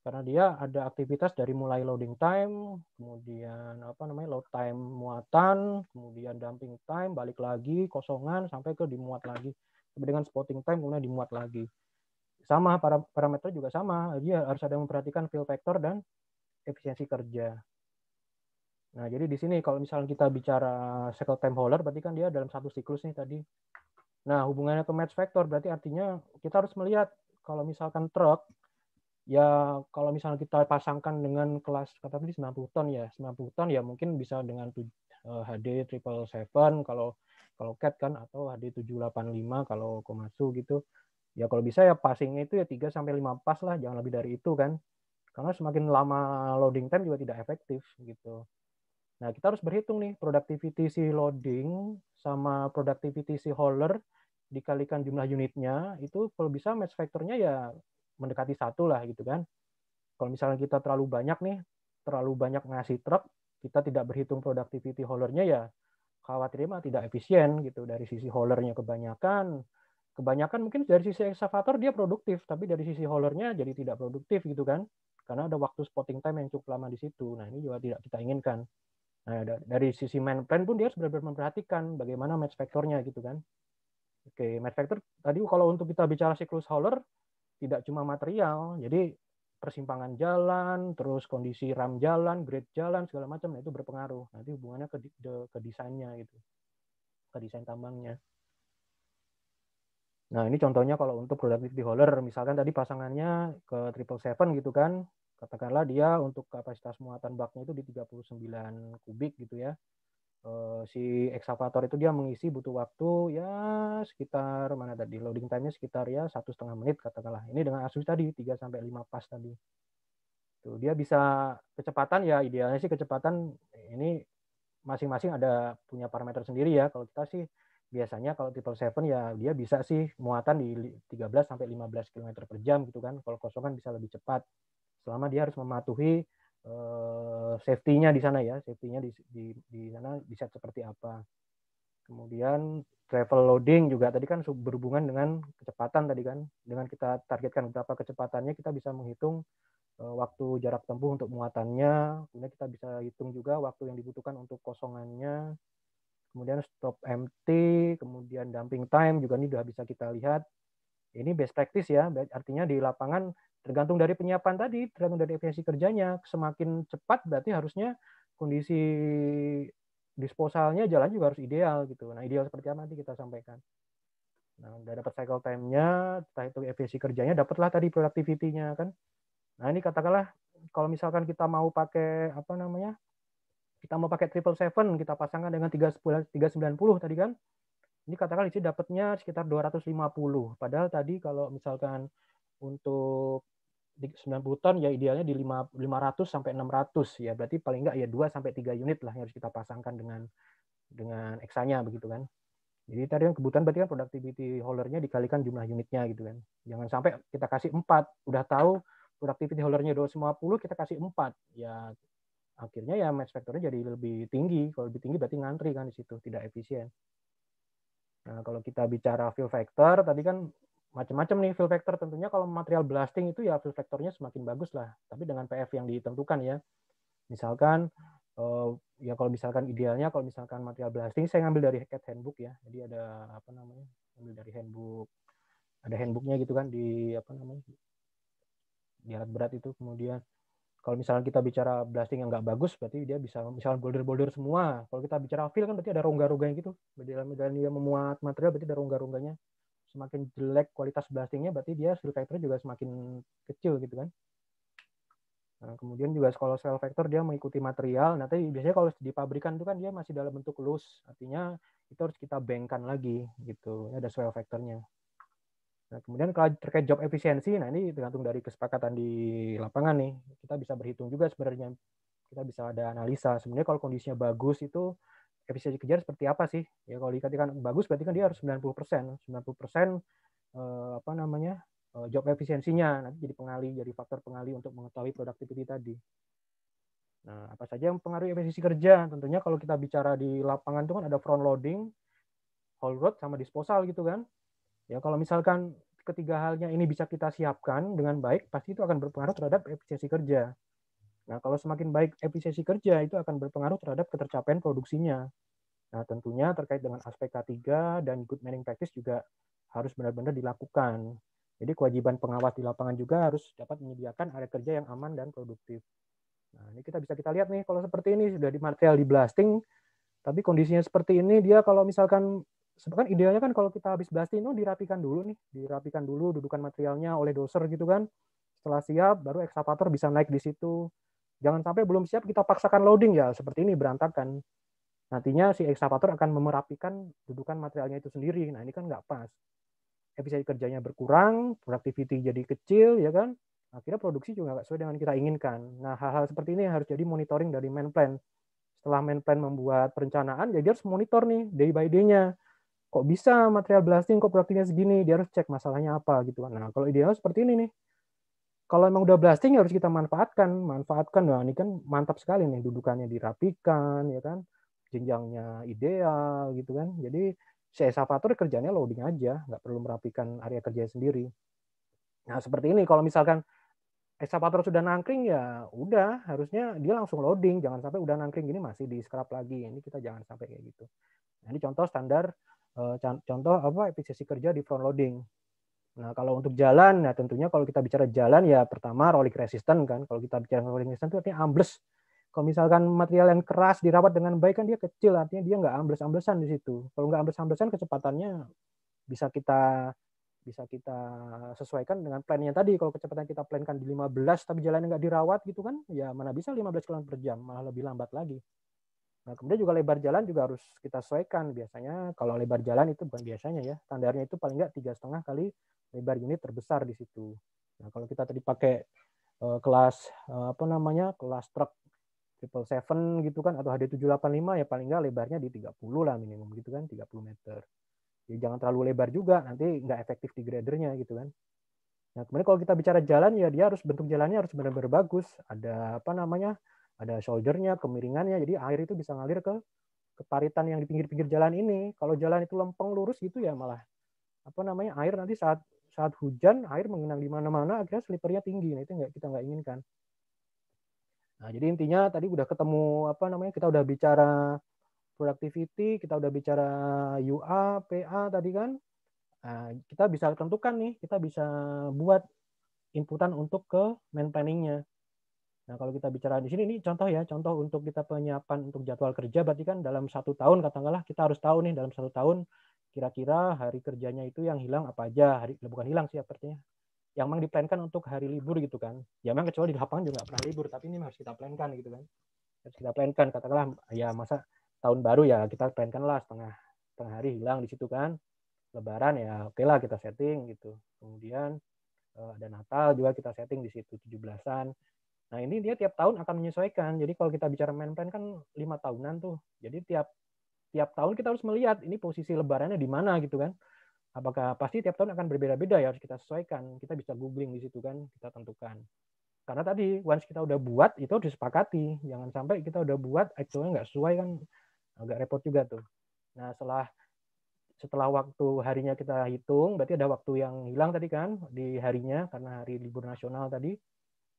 Karena dia ada aktivitas dari mulai loading time, kemudian apa namanya load time muatan, kemudian dumping time, balik lagi, kosongan, sampai ke dimuat lagi sampai dengan spotting time kemudian dimuat lagi. Sama para parameter juga sama, dia ya, harus ada memperhatikan fill factor dan efisiensi kerja. Nah, jadi di sini kalau misalnya kita bicara cycle time holder, berarti kan dia dalam satu siklus nih tadi. Nah, hubungannya ke match factor, berarti artinya kita harus melihat kalau misalkan truk, ya kalau misalnya kita pasangkan dengan kelas kata tadi 90 ton ya, 90 ton ya mungkin bisa dengan HD eh, triple seven kalau kalau cat kan atau HD 785 kalau Komatsu gitu. Ya kalau bisa ya passingnya itu ya 3 sampai 5 pas lah, jangan lebih dari itu kan. Karena semakin lama loading time juga tidak efektif gitu. Nah, kita harus berhitung nih productivity si loading sama productivity si hauler dikalikan jumlah unitnya itu kalau bisa match factornya ya mendekati satu lah gitu kan. Kalau misalnya kita terlalu banyak nih, terlalu banyak ngasih truk, kita tidak berhitung productivity holdernya ya khawatirnya mah tidak efisien gitu dari sisi hollernya kebanyakan kebanyakan mungkin dari sisi excavator dia produktif tapi dari sisi hollernya jadi tidak produktif gitu kan karena ada waktu spotting time yang cukup lama di situ nah ini juga tidak kita inginkan nah dari sisi main plan pun dia harus benar-benar memperhatikan bagaimana match factornya gitu kan oke match factor tadi kalau untuk kita bicara siklus holler tidak cuma material jadi persimpangan jalan, terus kondisi ram jalan, grade jalan, segala macam, nah, itu berpengaruh. Nanti hubungannya ke, de, ke desainnya gitu, ke desain tambangnya. Nah ini contohnya kalau untuk productivity hauler, misalkan tadi pasangannya ke triple seven gitu kan, katakanlah dia untuk kapasitas muatan baknya itu di 39 kubik gitu ya. Eh, si excavator itu dia mengisi butuh waktu ya sekitar mana tadi loading time-nya sekitar ya satu setengah menit katakanlah ini dengan Asus tadi 3 sampai lima pas tadi tuh dia bisa kecepatan ya idealnya sih kecepatan ini masing-masing ada punya parameter sendiri ya kalau kita sih biasanya kalau triple seven ya dia bisa sih muatan di 13 sampai 15 km per jam gitu kan kalau kosongan bisa lebih cepat selama dia harus mematuhi uh, safety-nya di sana ya, safety-nya di, di, di sana bisa seperti apa. Kemudian travel loading juga tadi kan berhubungan dengan kecepatan tadi kan, dengan kita targetkan berapa kecepatannya kita bisa menghitung eh, waktu jarak tempuh untuk muatannya, kemudian kita bisa hitung juga waktu yang dibutuhkan untuk kosongannya, kemudian stop empty, kemudian dumping time juga ini sudah bisa kita lihat. Ini best practice ya, artinya di lapangan Tergantung dari penyiapan tadi, tergantung dari efisiensi kerjanya. Semakin cepat berarti harusnya kondisi disposalnya jalan juga harus ideal gitu. Nah, ideal seperti apa nanti kita sampaikan. Nah, udah dapat cycle time-nya, entah itu efisiensi kerjanya, dapatlah tadi productivity-nya kan. Nah, ini katakanlah kalau misalkan kita mau pakai apa namanya? Kita mau pakai triple seven, kita pasangkan dengan 390 tadi kan. Ini katakanlah itu dapatnya sekitar 250. Padahal tadi kalau misalkan untuk 90 ton ya idealnya di 500 sampai 600 ya berarti paling enggak ya 2 sampai 3 unit lah yang harus kita pasangkan dengan dengan eksanya begitu kan. Jadi tadi yang kebutuhan berarti kan productivity holdernya dikalikan jumlah unitnya gitu kan. Jangan sampai kita kasih 4, udah tahu productivity holdernya 250 kita kasih 4. Ya akhirnya ya match factornya jadi lebih tinggi. Kalau lebih tinggi berarti ngantri kan di situ, tidak efisien. Nah, kalau kita bicara fill factor tadi kan macam-macam nih fill factor tentunya kalau material blasting itu ya fill factornya semakin bagus lah tapi dengan PF yang ditentukan ya misalkan eh, ya kalau misalkan idealnya kalau misalkan material blasting saya ngambil dari Cat Handbook ya jadi ada apa namanya ambil dari handbook ada handbooknya gitu kan di apa namanya di alat berat itu kemudian kalau misalkan kita bicara blasting yang nggak bagus berarti dia bisa misalkan boulder-boulder semua kalau kita bicara fill kan berarti ada rongga-rongganya gitu dalam dalam dia memuat material berarti ada rongga-rongganya semakin jelek kualitas blastingnya berarti dia shield factor juga semakin kecil gitu kan. Nah, kemudian juga kalau sel factor dia mengikuti material. Nanti biasanya kalau di pabrikan itu kan dia masih dalam bentuk loose, artinya itu harus kita bengkan lagi gitu. ada sel factornya Nah, kemudian kalau terkait job efisiensi, nah ini tergantung dari kesepakatan di lapangan nih. Kita bisa berhitung juga sebenarnya. Kita bisa ada analisa. Sebenarnya kalau kondisinya bagus itu Efisiensi kerja seperti apa sih? Ya kalau dikatakan bagus berarti kan dia harus 90%, 90% eh, apa namanya? Eh, job efisiensinya nanti jadi pengali, jadi faktor pengali untuk mengetahui produktiviti tadi. Nah, apa saja yang pengaruh efisiensi kerja? Tentunya kalau kita bicara di lapangan itu kan ada front loading, whole road sama disposal gitu kan. Ya kalau misalkan ketiga halnya ini bisa kita siapkan dengan baik, pasti itu akan berpengaruh terhadap efisiensi kerja. Nah, kalau semakin baik efisiensi kerja, itu akan berpengaruh terhadap ketercapaian produksinya. Nah, tentunya terkait dengan aspek K3 dan good manning practice juga harus benar-benar dilakukan. Jadi kewajiban pengawas di lapangan juga harus dapat menyediakan area kerja yang aman dan produktif. Nah, ini kita bisa kita lihat nih kalau seperti ini sudah di material di blasting, tapi kondisinya seperti ini dia kalau misalkan sebenarnya idealnya kan kalau kita habis blasting itu oh, dirapikan dulu nih, dirapikan dulu dudukan materialnya oleh doser gitu kan. Setelah siap baru ekskavator bisa naik di situ Jangan sampai belum siap kita paksakan loading ya, seperti ini berantakan. Nantinya si eksavator akan memerapikan dudukan materialnya itu sendiri. Nah, ini kan nggak pas. Efisiensi kerjanya berkurang, productivity jadi kecil, ya kan? Akhirnya produksi juga nggak sesuai dengan kita inginkan. Nah, hal-hal seperti ini yang harus jadi monitoring dari main plan. Setelah main plan membuat perencanaan, jadi ya harus monitor nih day by day-nya kok bisa material blasting kok produktifnya segini dia harus cek masalahnya apa gitu kan. nah kalau idealnya seperti ini nih kalau emang udah blasting ya harus kita manfaatkan, manfaatkan. Nah, ini kan mantap sekali nih dudukannya dirapikan ya kan. Jenjangnya ideal gitu kan. Jadi si Savator kerjanya loading aja, nggak perlu merapikan area kerja sendiri. Nah, seperti ini kalau misalkan Savator sudah nangkring ya udah harusnya dia langsung loading, jangan sampai udah nangkring gini masih di scrap lagi. Ini kita jangan sampai kayak gitu. Nah, ini contoh standar eh, contoh apa efisiensi kerja di front loading. Nah, kalau untuk jalan, ya tentunya kalau kita bicara jalan ya pertama rolling resistant kan. Kalau kita bicara rolling resistant itu artinya ambles. Kalau misalkan material yang keras dirawat dengan baik kan dia kecil, artinya dia nggak ambles-amblesan di situ. Kalau nggak ambles-amblesan kecepatannya bisa kita bisa kita sesuaikan dengan plannya tadi. Kalau kecepatan kita plankan di 15 tapi jalannya nggak dirawat gitu kan, ya mana bisa 15 km per jam, malah lebih lambat lagi. Nah, kemudian juga lebar jalan juga harus kita sesuaikan. Biasanya kalau lebar jalan itu bukan biasanya ya, standarnya itu paling nggak tiga setengah kali lebar unit terbesar di situ. Nah, kalau kita tadi pakai uh, kelas uh, apa namanya kelas truk triple seven gitu kan atau HD 785 ya paling nggak lebarnya di 30 lah minimum gitu kan 30 meter. Jadi jangan terlalu lebar juga nanti nggak efektif di gradernya gitu kan. Nah kemudian kalau kita bicara jalan ya dia harus bentuk jalannya harus benar-benar bagus. Ada apa namanya ada shouldernya, kemiringannya, jadi air itu bisa ngalir ke keparitan yang di pinggir-pinggir jalan ini. Kalau jalan itu lempeng lurus gitu ya malah apa namanya air nanti saat saat hujan air mengenang di mana-mana akhirnya slipernya tinggi. Nah itu nggak kita nggak inginkan. Nah jadi intinya tadi udah ketemu apa namanya kita udah bicara productivity, kita udah bicara UA, PA tadi kan. Nah, kita bisa tentukan nih, kita bisa buat inputan untuk ke main planningnya. Nah, kalau kita bicara di sini ini contoh ya, contoh untuk kita penyiapan untuk jadwal kerja berarti kan dalam satu tahun katakanlah kita harus tahu nih dalam satu tahun kira-kira hari kerjanya itu yang hilang apa aja, hari eh, bukan hilang sih artinya. Yang memang diplankan untuk hari libur gitu kan. Ya memang kecuali di lapangan juga nggak pernah libur, tapi ini harus kita plankan gitu kan. Harus kita plankan katakanlah ya masa tahun baru ya kita plankan lah setengah setengah hari hilang di situ kan. Lebaran ya oke okay lah kita setting gitu. Kemudian eh, ada Natal juga kita setting di situ 17-an Nah ini dia tiap tahun akan menyesuaikan. Jadi kalau kita bicara main plan kan lima tahunan tuh. Jadi tiap tiap tahun kita harus melihat ini posisi lebarannya di mana gitu kan. Apakah pasti tiap tahun akan berbeda-beda ya harus kita sesuaikan. Kita bisa googling di situ kan kita tentukan. Karena tadi once kita udah buat itu disepakati. Jangan sampai kita udah buat actualnya nggak sesuai kan agak repot juga tuh. Nah setelah setelah waktu harinya kita hitung, berarti ada waktu yang hilang tadi kan di harinya karena hari libur nasional tadi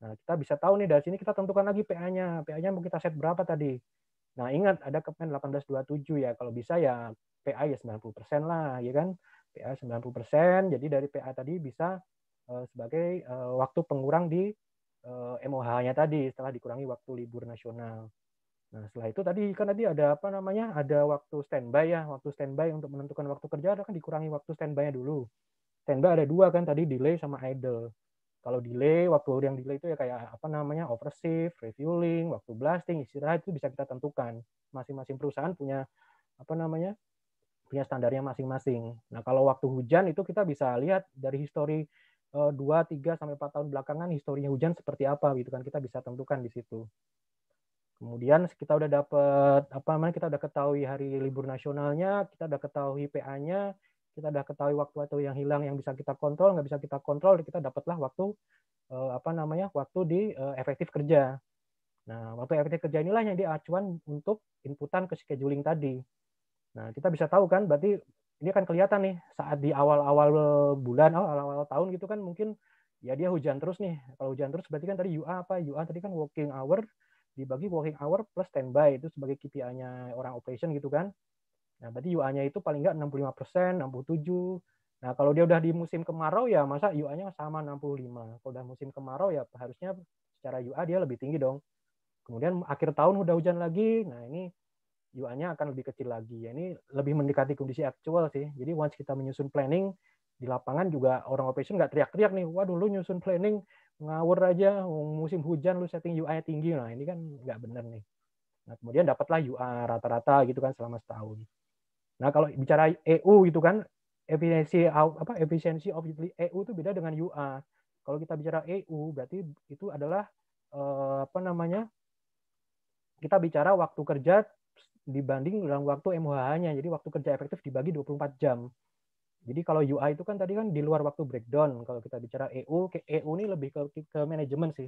Nah, kita bisa tahu nih dari sini kita tentukan lagi PA-nya. PA-nya mau kita set berapa tadi? Nah, ingat ada Kepmen 1827 ya. Kalau bisa ya PA ya 90% lah, ya kan? PA 90%. Jadi dari PA tadi bisa eh, sebagai eh, waktu pengurang di eh, MOH-nya tadi setelah dikurangi waktu libur nasional. Nah, setelah itu tadi kan tadi ada apa namanya? Ada waktu standby ya, waktu standby untuk menentukan waktu kerja ada kan dikurangi waktu standby-nya dulu. Standby ada dua kan tadi delay sama idle. Kalau delay, waktu yang delay itu ya kayak apa namanya overshift, refueling, waktu blasting, istirahat itu bisa kita tentukan. Masing-masing perusahaan punya apa namanya punya standarnya masing-masing. Nah kalau waktu hujan itu kita bisa lihat dari histori eh, dua tiga sampai empat tahun belakangan historinya hujan seperti apa gitu kan kita bisa tentukan di situ. Kemudian kita udah dapat apa namanya kita udah ketahui hari libur nasionalnya, kita udah ketahui PA-nya, kita udah ketahui waktu-waktu yang hilang yang bisa kita kontrol nggak bisa kita kontrol kita dapatlah waktu eh, apa namanya waktu di eh, efektif kerja nah waktu efektif kerja inilah yang diacuan untuk inputan ke scheduling tadi nah kita bisa tahu kan berarti ini akan kelihatan nih saat di awal-awal bulan oh, awal-awal tahun gitu kan mungkin ya dia hujan terus nih kalau hujan terus berarti kan tadi UA apa UA tadi kan working hour dibagi working hour plus standby itu sebagai KPI-nya orang operation gitu kan Nah, berarti UA-nya itu paling nggak 65%, persen 67. Nah, kalau dia udah di musim kemarau ya masa UA-nya sama 65. Kalau udah musim kemarau ya harusnya secara UA dia lebih tinggi dong. Kemudian akhir tahun udah hujan lagi. Nah, ini UA-nya akan lebih kecil lagi. Ya, ini lebih mendekati kondisi aktual sih. Jadi once kita menyusun planning di lapangan juga orang operation nggak teriak-teriak nih, waduh lu nyusun planning ngawur aja, musim hujan lu setting UI tinggi. Nah, ini kan nggak bener nih. Nah, kemudian dapatlah UA rata-rata gitu kan selama setahun. Nah, kalau bicara EU gitu kan, efisiensi apa efisiensi of EU e itu beda dengan UA. Kalau kita bicara EU berarti itu adalah eh, apa namanya? Kita bicara waktu kerja dibanding dalam waktu MOH-nya. Jadi waktu kerja efektif dibagi 24 jam. Jadi kalau UI itu kan tadi kan di luar waktu breakdown. Kalau kita bicara EU, ke EU ini lebih ke, ke manajemen sih.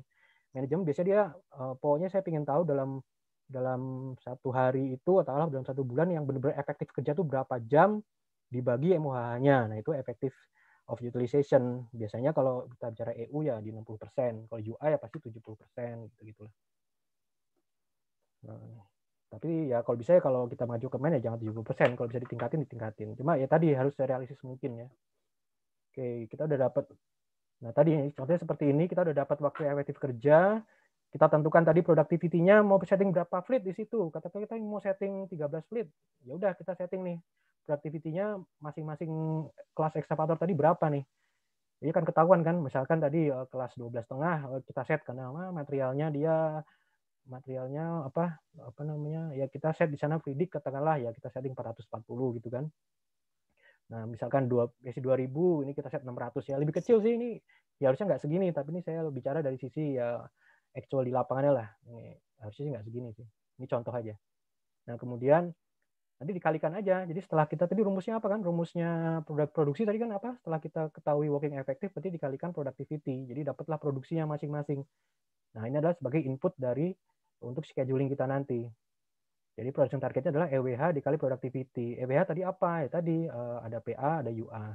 Manajemen biasanya dia, uh, pokoknya saya ingin tahu dalam dalam satu hari itu atau dalam satu bulan yang benar-benar efektif kerja tuh berapa jam dibagi MOH-nya. Nah, itu efektif of utilization. Biasanya kalau kita bicara EU ya di 60%, kalau UI ya pasti 70% gitu-gitu Nah, tapi ya kalau bisa ya kalau kita maju ke mana ya jangan 70%, kalau bisa ditingkatin ditingkatin. Cuma ya tadi harus realistis mungkin ya. Oke, kita udah dapat Nah, tadi contohnya seperti ini, kita udah dapat waktu efektif kerja, kita tentukan tadi productivity-nya mau setting berapa fleet di situ. Katakan kita mau setting 13 fleet. Ya udah kita setting nih productivity-nya masing-masing kelas excavator tadi berapa nih. Ini kan ketahuan kan misalkan tadi eh, kelas 12 tengah eh, kita set karena materialnya dia materialnya apa apa namanya ya kita set di sana fleet katakanlah ya kita setting 440 gitu kan. Nah, misalkan 2 PC 2000 ini kita set 600 ya lebih kecil sih ini. Ya harusnya nggak segini tapi ini saya bicara dari sisi ya actual di lapangannya lah. Ini harusnya sih nggak segini sih. Ini contoh aja. Nah kemudian nanti dikalikan aja. Jadi setelah kita tadi rumusnya apa kan? Rumusnya produk produksi tadi kan apa? Setelah kita ketahui working effective, berarti dikalikan productivity. Jadi dapatlah produksinya masing-masing. Nah ini adalah sebagai input dari untuk scheduling kita nanti. Jadi production targetnya adalah EWH dikali productivity. EWH tadi apa? Ya tadi eh, ada PA, ada UA.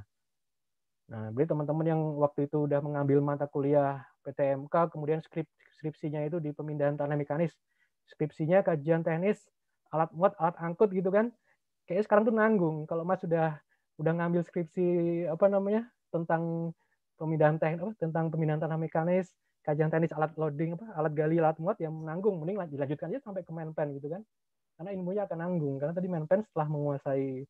Nah, berarti teman-teman yang waktu itu udah mengambil mata kuliah PTMK, kemudian skrip skripsinya itu di pemindahan tanah mekanis skripsinya kajian teknis alat muat alat angkut gitu kan kayaknya sekarang tuh nanggung kalau mas sudah udah ngambil skripsi apa namanya tentang pemindahan teknis, apa tentang pemindahan tanah mekanis kajian teknis alat loading apa alat gali alat muat yang nanggung. mending dilanjutkan aja sampai ke menpen gitu kan karena ilmunya akan nanggung karena tadi menpen setelah menguasai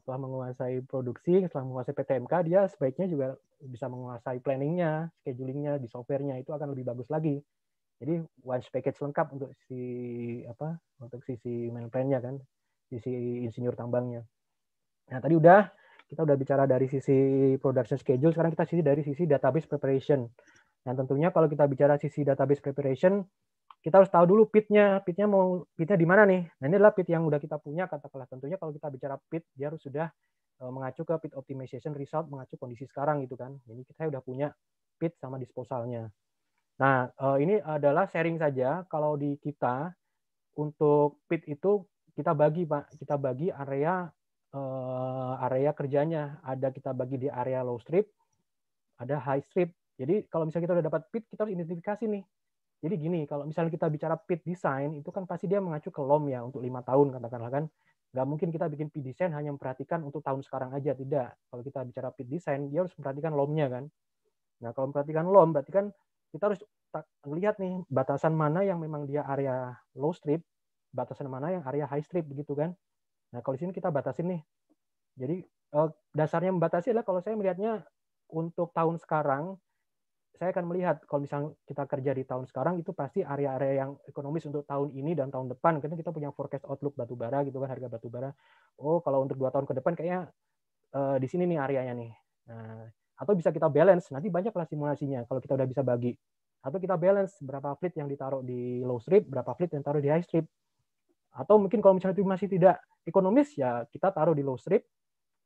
setelah menguasai produksi, setelah menguasai PTMK, dia sebaiknya juga bisa menguasai planningnya, schedulingnya, di softwarenya itu akan lebih bagus lagi. Jadi one package lengkap untuk si apa untuk sisi main plan-nya kan, sisi insinyur tambangnya. Nah tadi udah kita udah bicara dari sisi production schedule, sekarang kita sisi dari sisi database preparation. Dan tentunya kalau kita bicara sisi database preparation, kita harus tahu dulu pitnya, pitnya mau pitnya di mana nih. Nah ini adalah pit yang udah kita punya katakanlah. Tentunya kalau kita bicara pit, dia harus sudah e, mengacu ke pit optimization result, mengacu kondisi sekarang gitu kan. Jadi kita udah punya pit sama disposalnya. Nah e, ini adalah sharing saja. Kalau di kita untuk pit itu kita bagi pak, kita bagi area e, area kerjanya. Ada kita bagi di area low strip, ada high strip. Jadi kalau misalnya kita udah dapat pit, kita harus identifikasi nih jadi gini, kalau misalnya kita bicara pit design, itu kan pasti dia mengacu ke LOM ya untuk lima tahun katakanlah kan. Nggak mungkin kita bikin pit design hanya memperhatikan untuk tahun sekarang aja, tidak. Kalau kita bicara pit design, dia harus memperhatikan LOM-nya kan. Nah, kalau memperhatikan LOM, berarti kan kita harus lihat nih batasan mana yang memang dia area low strip, batasan mana yang area high strip begitu kan. Nah, kalau di sini kita batasin nih. Jadi eh, dasarnya membatasi adalah kalau saya melihatnya untuk tahun sekarang saya akan melihat kalau misalnya kita kerja di tahun sekarang itu pasti area-area yang ekonomis untuk tahun ini dan tahun depan karena kita punya forecast outlook batubara gitu kan harga batubara oh kalau untuk dua tahun ke depan kayaknya uh, di sini nih areanya nih nah, atau bisa kita balance nanti banyaklah simulasinya kalau kita udah bisa bagi atau kita balance berapa fleet yang ditaruh di low strip berapa fleet yang taruh di high strip atau mungkin kalau misalnya itu masih tidak ekonomis ya kita taruh di low strip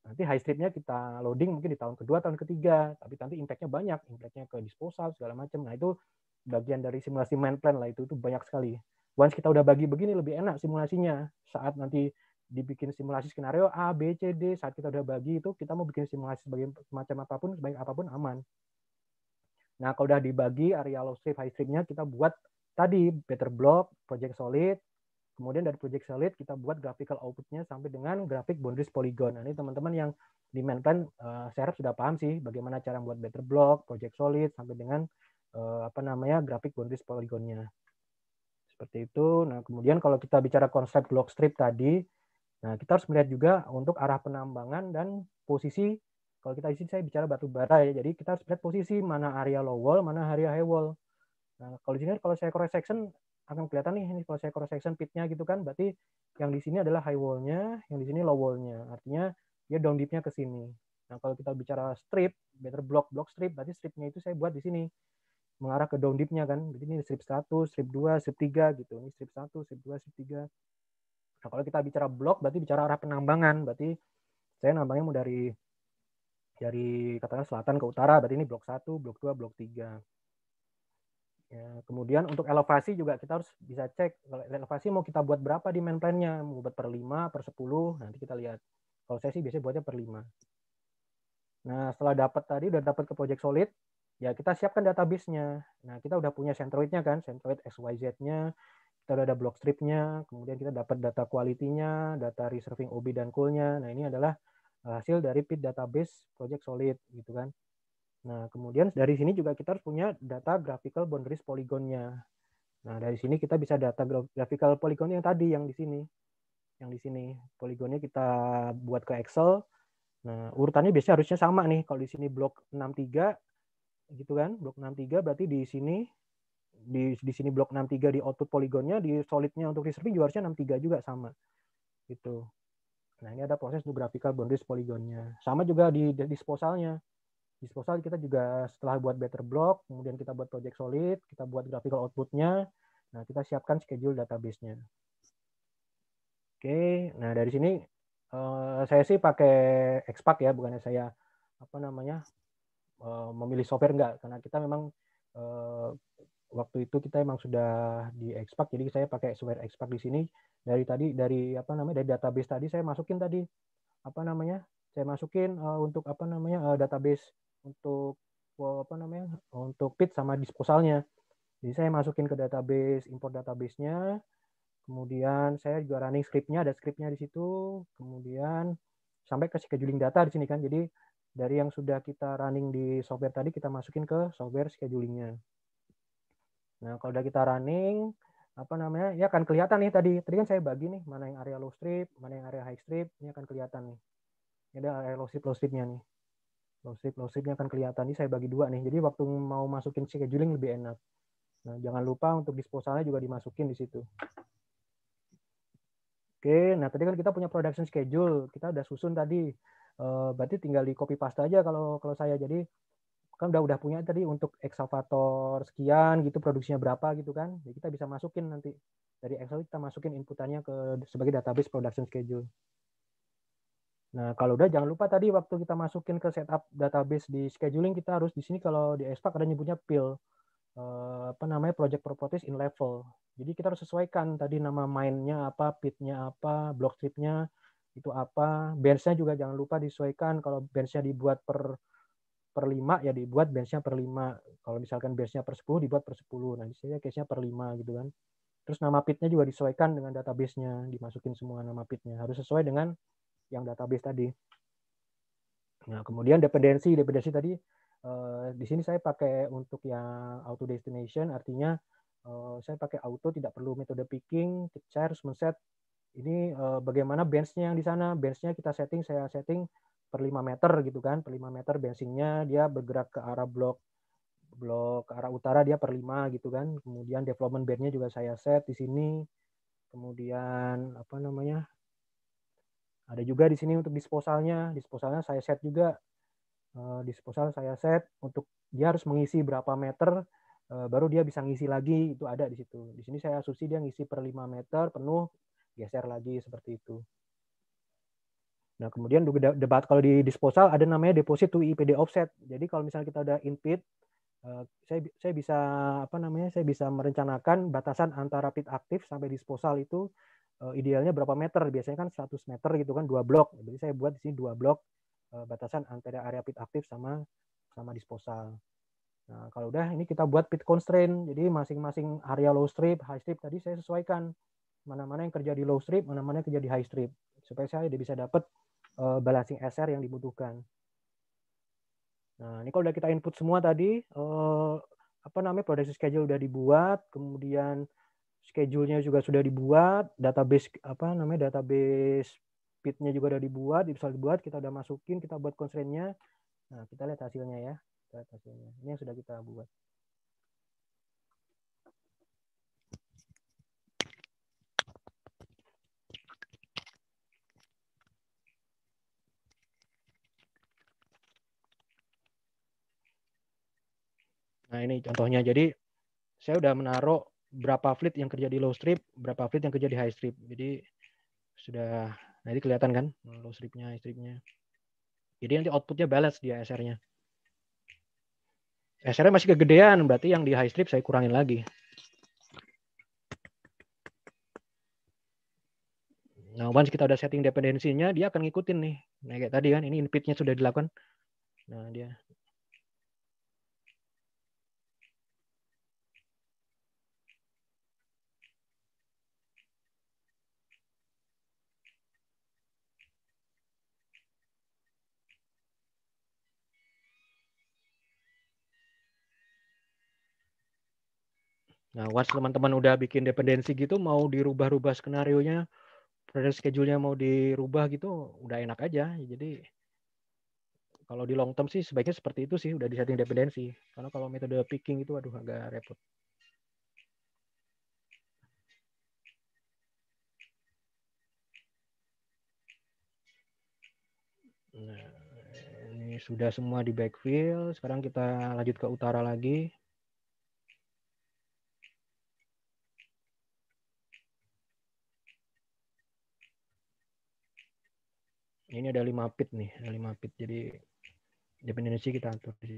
Nanti high stripnya kita loading mungkin di tahun kedua, tahun ketiga, tapi nanti impactnya banyak, impactnya ke disposal segala macam. Nah itu bagian dari simulasi main plan lah itu itu banyak sekali. Once kita udah bagi begini lebih enak simulasinya. Saat nanti dibikin simulasi skenario A, B, C, D, saat kita udah bagi itu kita mau bikin simulasi sebagai macam apapun, sebaik apapun aman. Nah kalau udah dibagi area low strip, high stripnya kita buat tadi better block, project solid, Kemudian dari Project Solid kita buat graphical outputnya sampai dengan grafik boundaries polygon. Nah, ini teman-teman yang di eh, saya uh, saya sudah paham sih bagaimana cara membuat better block, Project Solid sampai dengan uh, apa namanya grafik boundaries polygonnya. Seperti itu. Nah, kemudian kalau kita bicara konsep block strip tadi, nah kita harus melihat juga untuk arah penambangan dan posisi kalau kita di saya bicara batu bara ya. Jadi kita harus melihat posisi mana area low wall, mana area high wall. Nah, kalau di sini kan kalau saya cross section akan kelihatan nih ini kalau saya cross section pitnya gitu kan berarti yang di sini adalah high wall-nya, yang di sini low wall-nya. Artinya dia down deep-nya ke sini. Nah, kalau kita bicara strip, better block block strip, berarti stripnya itu saya buat di sini mengarah ke down deep-nya kan. Jadi ini strip 1, strip 2, strip 3 gitu. Ini strip 1, strip 2, strip 3. Nah, kalau kita bicara block berarti bicara arah penambangan, berarti saya nambangnya mau dari dari katakan selatan ke utara, berarti ini blok 1, blok 2, blok 3. Ya, kemudian untuk elevasi juga kita harus bisa cek elevasi mau kita buat berapa di main plan-nya. Mau buat per 5, per 10, nanti kita lihat. Kalau saya sih biasanya buatnya per 5. Nah, setelah dapat tadi udah dapat ke project solid, ya kita siapkan database-nya. Nah, kita udah punya centroid-nya kan, centroid XYZ-nya, kita udah ada block strip-nya, kemudian kita dapat data quality-nya, data reserving OB dan cool-nya. Nah, ini adalah hasil dari PIT database project solid gitu kan. Nah, kemudian dari sini juga kita harus punya data graphical boundaries poligonnya. Nah, dari sini kita bisa data graphical poligon yang tadi yang di sini. Yang di sini poligonnya kita buat ke Excel. Nah, urutannya biasanya harusnya sama nih. Kalau di sini blok 63 gitu kan, blok 63 berarti di sini di di sini blok 63 di output poligonnya, di solidnya untuk reserving juga harusnya 63 juga sama. Gitu. Nah, ini ada proses untuk graphical boundaries poligonnya. Sama juga di disposalnya disposal kita juga setelah buat better block, kemudian kita buat project solid, kita buat graphical outputnya, nah kita siapkan schedule databasenya Oke, nah dari sini eh, saya sih pakai expat ya, bukannya saya apa namanya eh, memilih software enggak, karena kita memang eh, waktu itu kita emang sudah di expat, jadi saya pakai software expat di sini. Dari tadi dari apa namanya dari database tadi saya masukin tadi apa namanya saya masukin uh, untuk apa namanya uh, database untuk apa namanya untuk pit sama disposalnya. Jadi saya masukin ke database, import database-nya, kemudian saya juga running script-nya, ada script-nya di situ, kemudian sampai ke scheduling data di sini kan. Jadi dari yang sudah kita running di software tadi kita masukin ke software schedulingnya. Nah kalau udah kita running apa namanya ya akan kelihatan nih tadi tadi kan saya bagi nih mana yang area low strip mana yang area high strip ini akan kelihatan nih ini ada area low strip low stripnya nih low sleep low sleepnya akan kelihatan ini saya bagi dua nih jadi waktu mau masukin scheduling lebih enak nah jangan lupa untuk disposalnya juga dimasukin di situ oke nah tadi kan kita punya production schedule kita udah susun tadi eh, berarti tinggal di copy paste aja kalau kalau saya jadi kan udah udah punya tadi untuk excavator sekian gitu produksinya berapa gitu kan jadi kita bisa masukin nanti dari Excel kita masukin inputannya ke sebagai database production schedule Nah, kalau udah jangan lupa tadi waktu kita masukin ke setup database di scheduling kita harus di sini kalau di Spark ada nyebutnya PIL. Eh, apa namanya project properties in level. Jadi kita harus sesuaikan tadi nama mainnya apa, pitnya apa, block tripnya itu apa, benchnya juga jangan lupa disesuaikan. Kalau benchnya dibuat per per 5 ya dibuat benchnya per lima Kalau misalkan benchnya per sepuluh dibuat per sepuluh Nah, di sini case-nya per lima gitu kan. Terus nama pitnya juga disesuaikan dengan databasenya dimasukin semua nama pitnya. Harus sesuai dengan yang database tadi. Nah, kemudian dependensi, dependensi tadi eh, di sini saya pakai untuk yang auto destination, artinya eh, saya pakai auto, tidak perlu metode picking, keep charge, set Ini eh, bagaimana benchnya yang di sana, benchnya kita setting, saya setting per 5 meter gitu kan, per 5 meter benchingnya dia bergerak ke arah blok blok ke arah utara dia per 5 gitu kan. Kemudian development bandnya juga saya set di sini. Kemudian apa namanya? Ada juga di sini untuk disposalnya. Disposalnya saya set juga. Eh, disposal saya set untuk dia harus mengisi berapa meter, eh, baru dia bisa ngisi lagi. Itu ada di situ. Di sini saya asumsi dia ngisi per 5 meter penuh, geser lagi seperti itu. Nah, kemudian juga debat kalau di disposal ada namanya deposit to IPD offset. Jadi kalau misalnya kita udah input eh, saya saya bisa apa namanya? saya bisa merencanakan batasan antara pit aktif sampai disposal itu Eh, idealnya berapa meter biasanya kan 100 meter gitu kan dua blok jadi saya buat di sini dua blok eh, batasan antara area pit aktif sama sama disposal nah kalau udah ini kita buat pit constraint jadi masing-masing area low strip high strip tadi saya sesuaikan mana-mana yang kerja di low strip mana-mana yang kerja di high strip supaya saya bisa dapat eh, balancing SR yang dibutuhkan nah ini kalau udah kita input semua tadi apa namanya production schedule udah dibuat kemudian schedule-nya juga sudah dibuat, database apa namanya database speed-nya juga sudah dibuat, bisa dibuat, kita udah masukin, kita buat constraint-nya. Nah, kita lihat hasilnya ya. Kita lihat hasilnya. Ini yang sudah kita buat. Nah, ini contohnya. Jadi, saya udah menaruh berapa fleet yang kerja di low strip, berapa fleet yang kerja di high strip. Jadi sudah nanti kelihatan kan low stripnya, high stripnya. Jadi nanti outputnya balance dia SR-nya. SR-nya masih kegedean, berarti yang di high strip saya kurangin lagi. Nah, once kita udah setting dependensinya, dia akan ngikutin nih. Nah, kayak tadi kan, ini inputnya sudah dilakukan. Nah, dia Nah, once teman-teman udah bikin dependensi gitu, mau dirubah-rubah skenario-nya, project schedule-nya mau dirubah gitu, udah enak aja. Jadi kalau di long term sih sebaiknya seperti itu sih, udah di setting dependensi. Karena kalau metode picking itu aduh agak repot. Nah, ini sudah semua di backfill. Sekarang kita lanjut ke utara lagi. ini ada lima pit nih, ada lima pit. Jadi dependensi kita atur di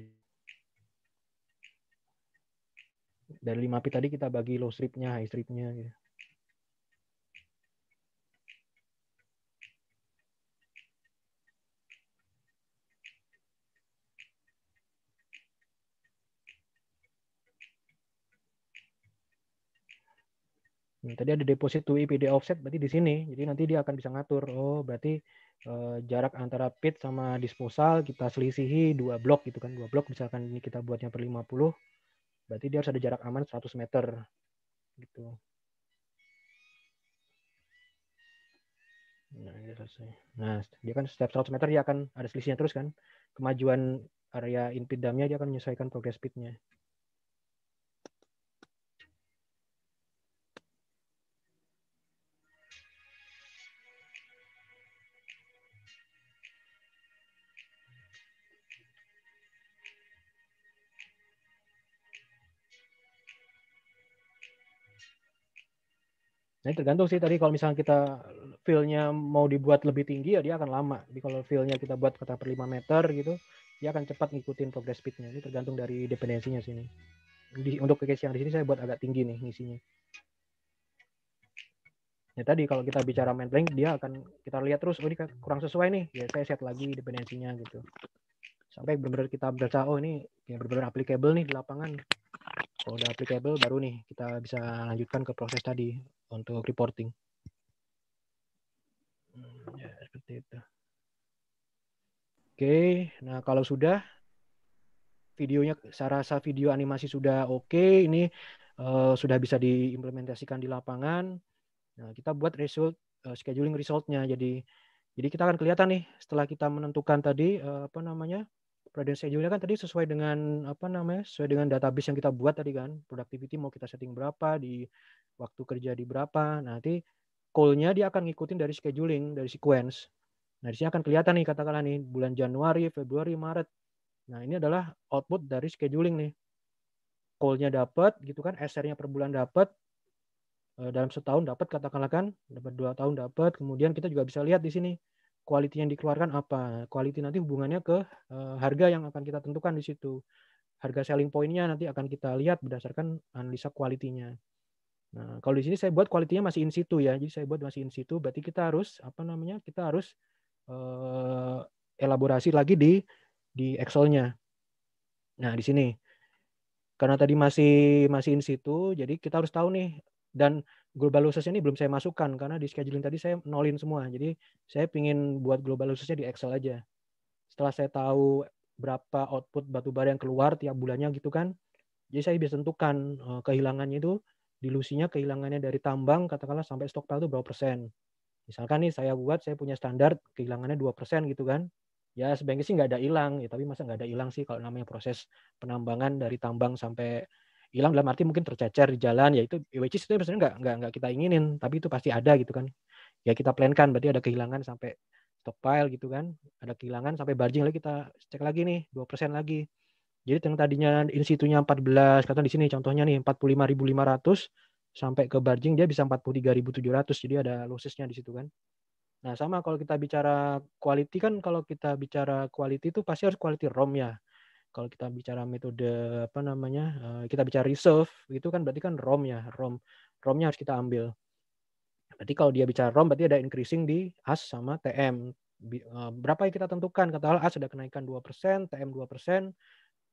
dari lima pit tadi kita bagi low stripnya, high stripnya. Gitu. Tadi ada deposit to IPD e offset berarti di sini. Jadi nanti dia akan bisa ngatur. Oh, berarti Eh, jarak antara pit sama disposal kita selisihi dua blok gitu kan dua blok misalkan ini kita buatnya per 50 berarti dia harus ada jarak aman 100 meter gitu nah ini selesai nah dia kan setiap 100 meter dia akan ada selisihnya terus kan kemajuan area in pit dia akan menyesuaikan progress pitnya Nah, tergantung sih tadi kalau misalnya kita feel-nya mau dibuat lebih tinggi ya dia akan lama. Jadi kalau feel-nya kita buat kata per 5 meter gitu, dia akan cepat ngikutin progress speed-nya. Ini tergantung dari dependensinya sini. Di, untuk case yang di sini saya buat agak tinggi nih ngisinya. Ya tadi kalau kita bicara main blank dia akan kita lihat terus oh ini kan kurang sesuai nih. Ya saya set lagi dependensinya gitu. Sampai benar-benar kita baca oh ini ya benar-benar applicable nih di lapangan. Kalau udah applicable baru nih kita bisa lanjutkan ke proses tadi untuk reporting. Hmm, ya, seperti itu. Oke, nah kalau sudah videonya saya rasa video animasi sudah oke, ini uh, sudah bisa diimplementasikan di lapangan. Nah, kita buat result uh, scheduling resultnya. Jadi jadi kita akan kelihatan nih setelah kita menentukan tadi uh, apa namanya? Prudence agile kan tadi sesuai dengan apa namanya? Sesuai dengan database yang kita buat tadi kan. Productivity mau kita setting berapa di waktu kerja di berapa. nanti call-nya dia akan ngikutin dari scheduling, dari sequence. Nah, di sini akan kelihatan nih katakanlah nih bulan Januari, Februari, Maret. Nah, ini adalah output dari scheduling nih. Call-nya dapat gitu kan, SR-nya per bulan dapat, eh, dalam setahun dapat katakanlah kan dapat dua tahun dapat kemudian kita juga bisa lihat di sini Kualitas yang dikeluarkan apa. Kualitas nanti hubungannya ke uh, harga yang akan kita tentukan di situ. Harga selling pointnya nanti akan kita lihat berdasarkan analisa kualitinya. Nah, kalau di sini saya buat kualitinya masih in situ ya. Jadi saya buat masih in situ, berarti kita harus apa namanya? Kita harus uh, elaborasi lagi di di Excel-nya. Nah, di sini. Karena tadi masih masih in situ, jadi kita harus tahu nih dan global losses ini belum saya masukkan karena di scheduling tadi saya nolin semua. Jadi saya pingin buat global lossesnya di Excel aja. Setelah saya tahu berapa output batubara yang keluar tiap bulannya gitu kan, jadi saya bisa tentukan eh, kehilangannya itu dilusinya kehilangannya dari tambang katakanlah sampai stockpile itu berapa persen. Misalkan nih saya buat saya punya standar kehilangannya dua persen gitu kan. Ya sebenarnya sih nggak ada hilang, ya, tapi masa nggak ada hilang sih kalau namanya proses penambangan dari tambang sampai hilang dalam arti mungkin tercecer di jalan ya itu which is itu sebenarnya nggak nggak nggak kita inginin tapi itu pasti ada gitu kan ya kita plankan berarti ada kehilangan sampai pile gitu kan ada kehilangan sampai barging lagi kita cek lagi nih dua persen lagi jadi yang tadinya empat belas kata di sini contohnya nih empat puluh lima lima ribu ratus sampai ke barging dia bisa empat puluh tiga ribu tujuh ratus jadi ada lossesnya di situ kan Nah, sama kalau kita bicara quality kan kalau kita bicara quality itu pasti harus quality ROM ya kalau kita bicara metode apa namanya eh, kita bicara reserve itu kan berarti kan rom ya rom romnya harus kita ambil berarti kalau dia bicara rom berarti ada increasing di as sama tm eh, berapa yang kita tentukan katakanlah as sudah kenaikan 2%, tm 2%.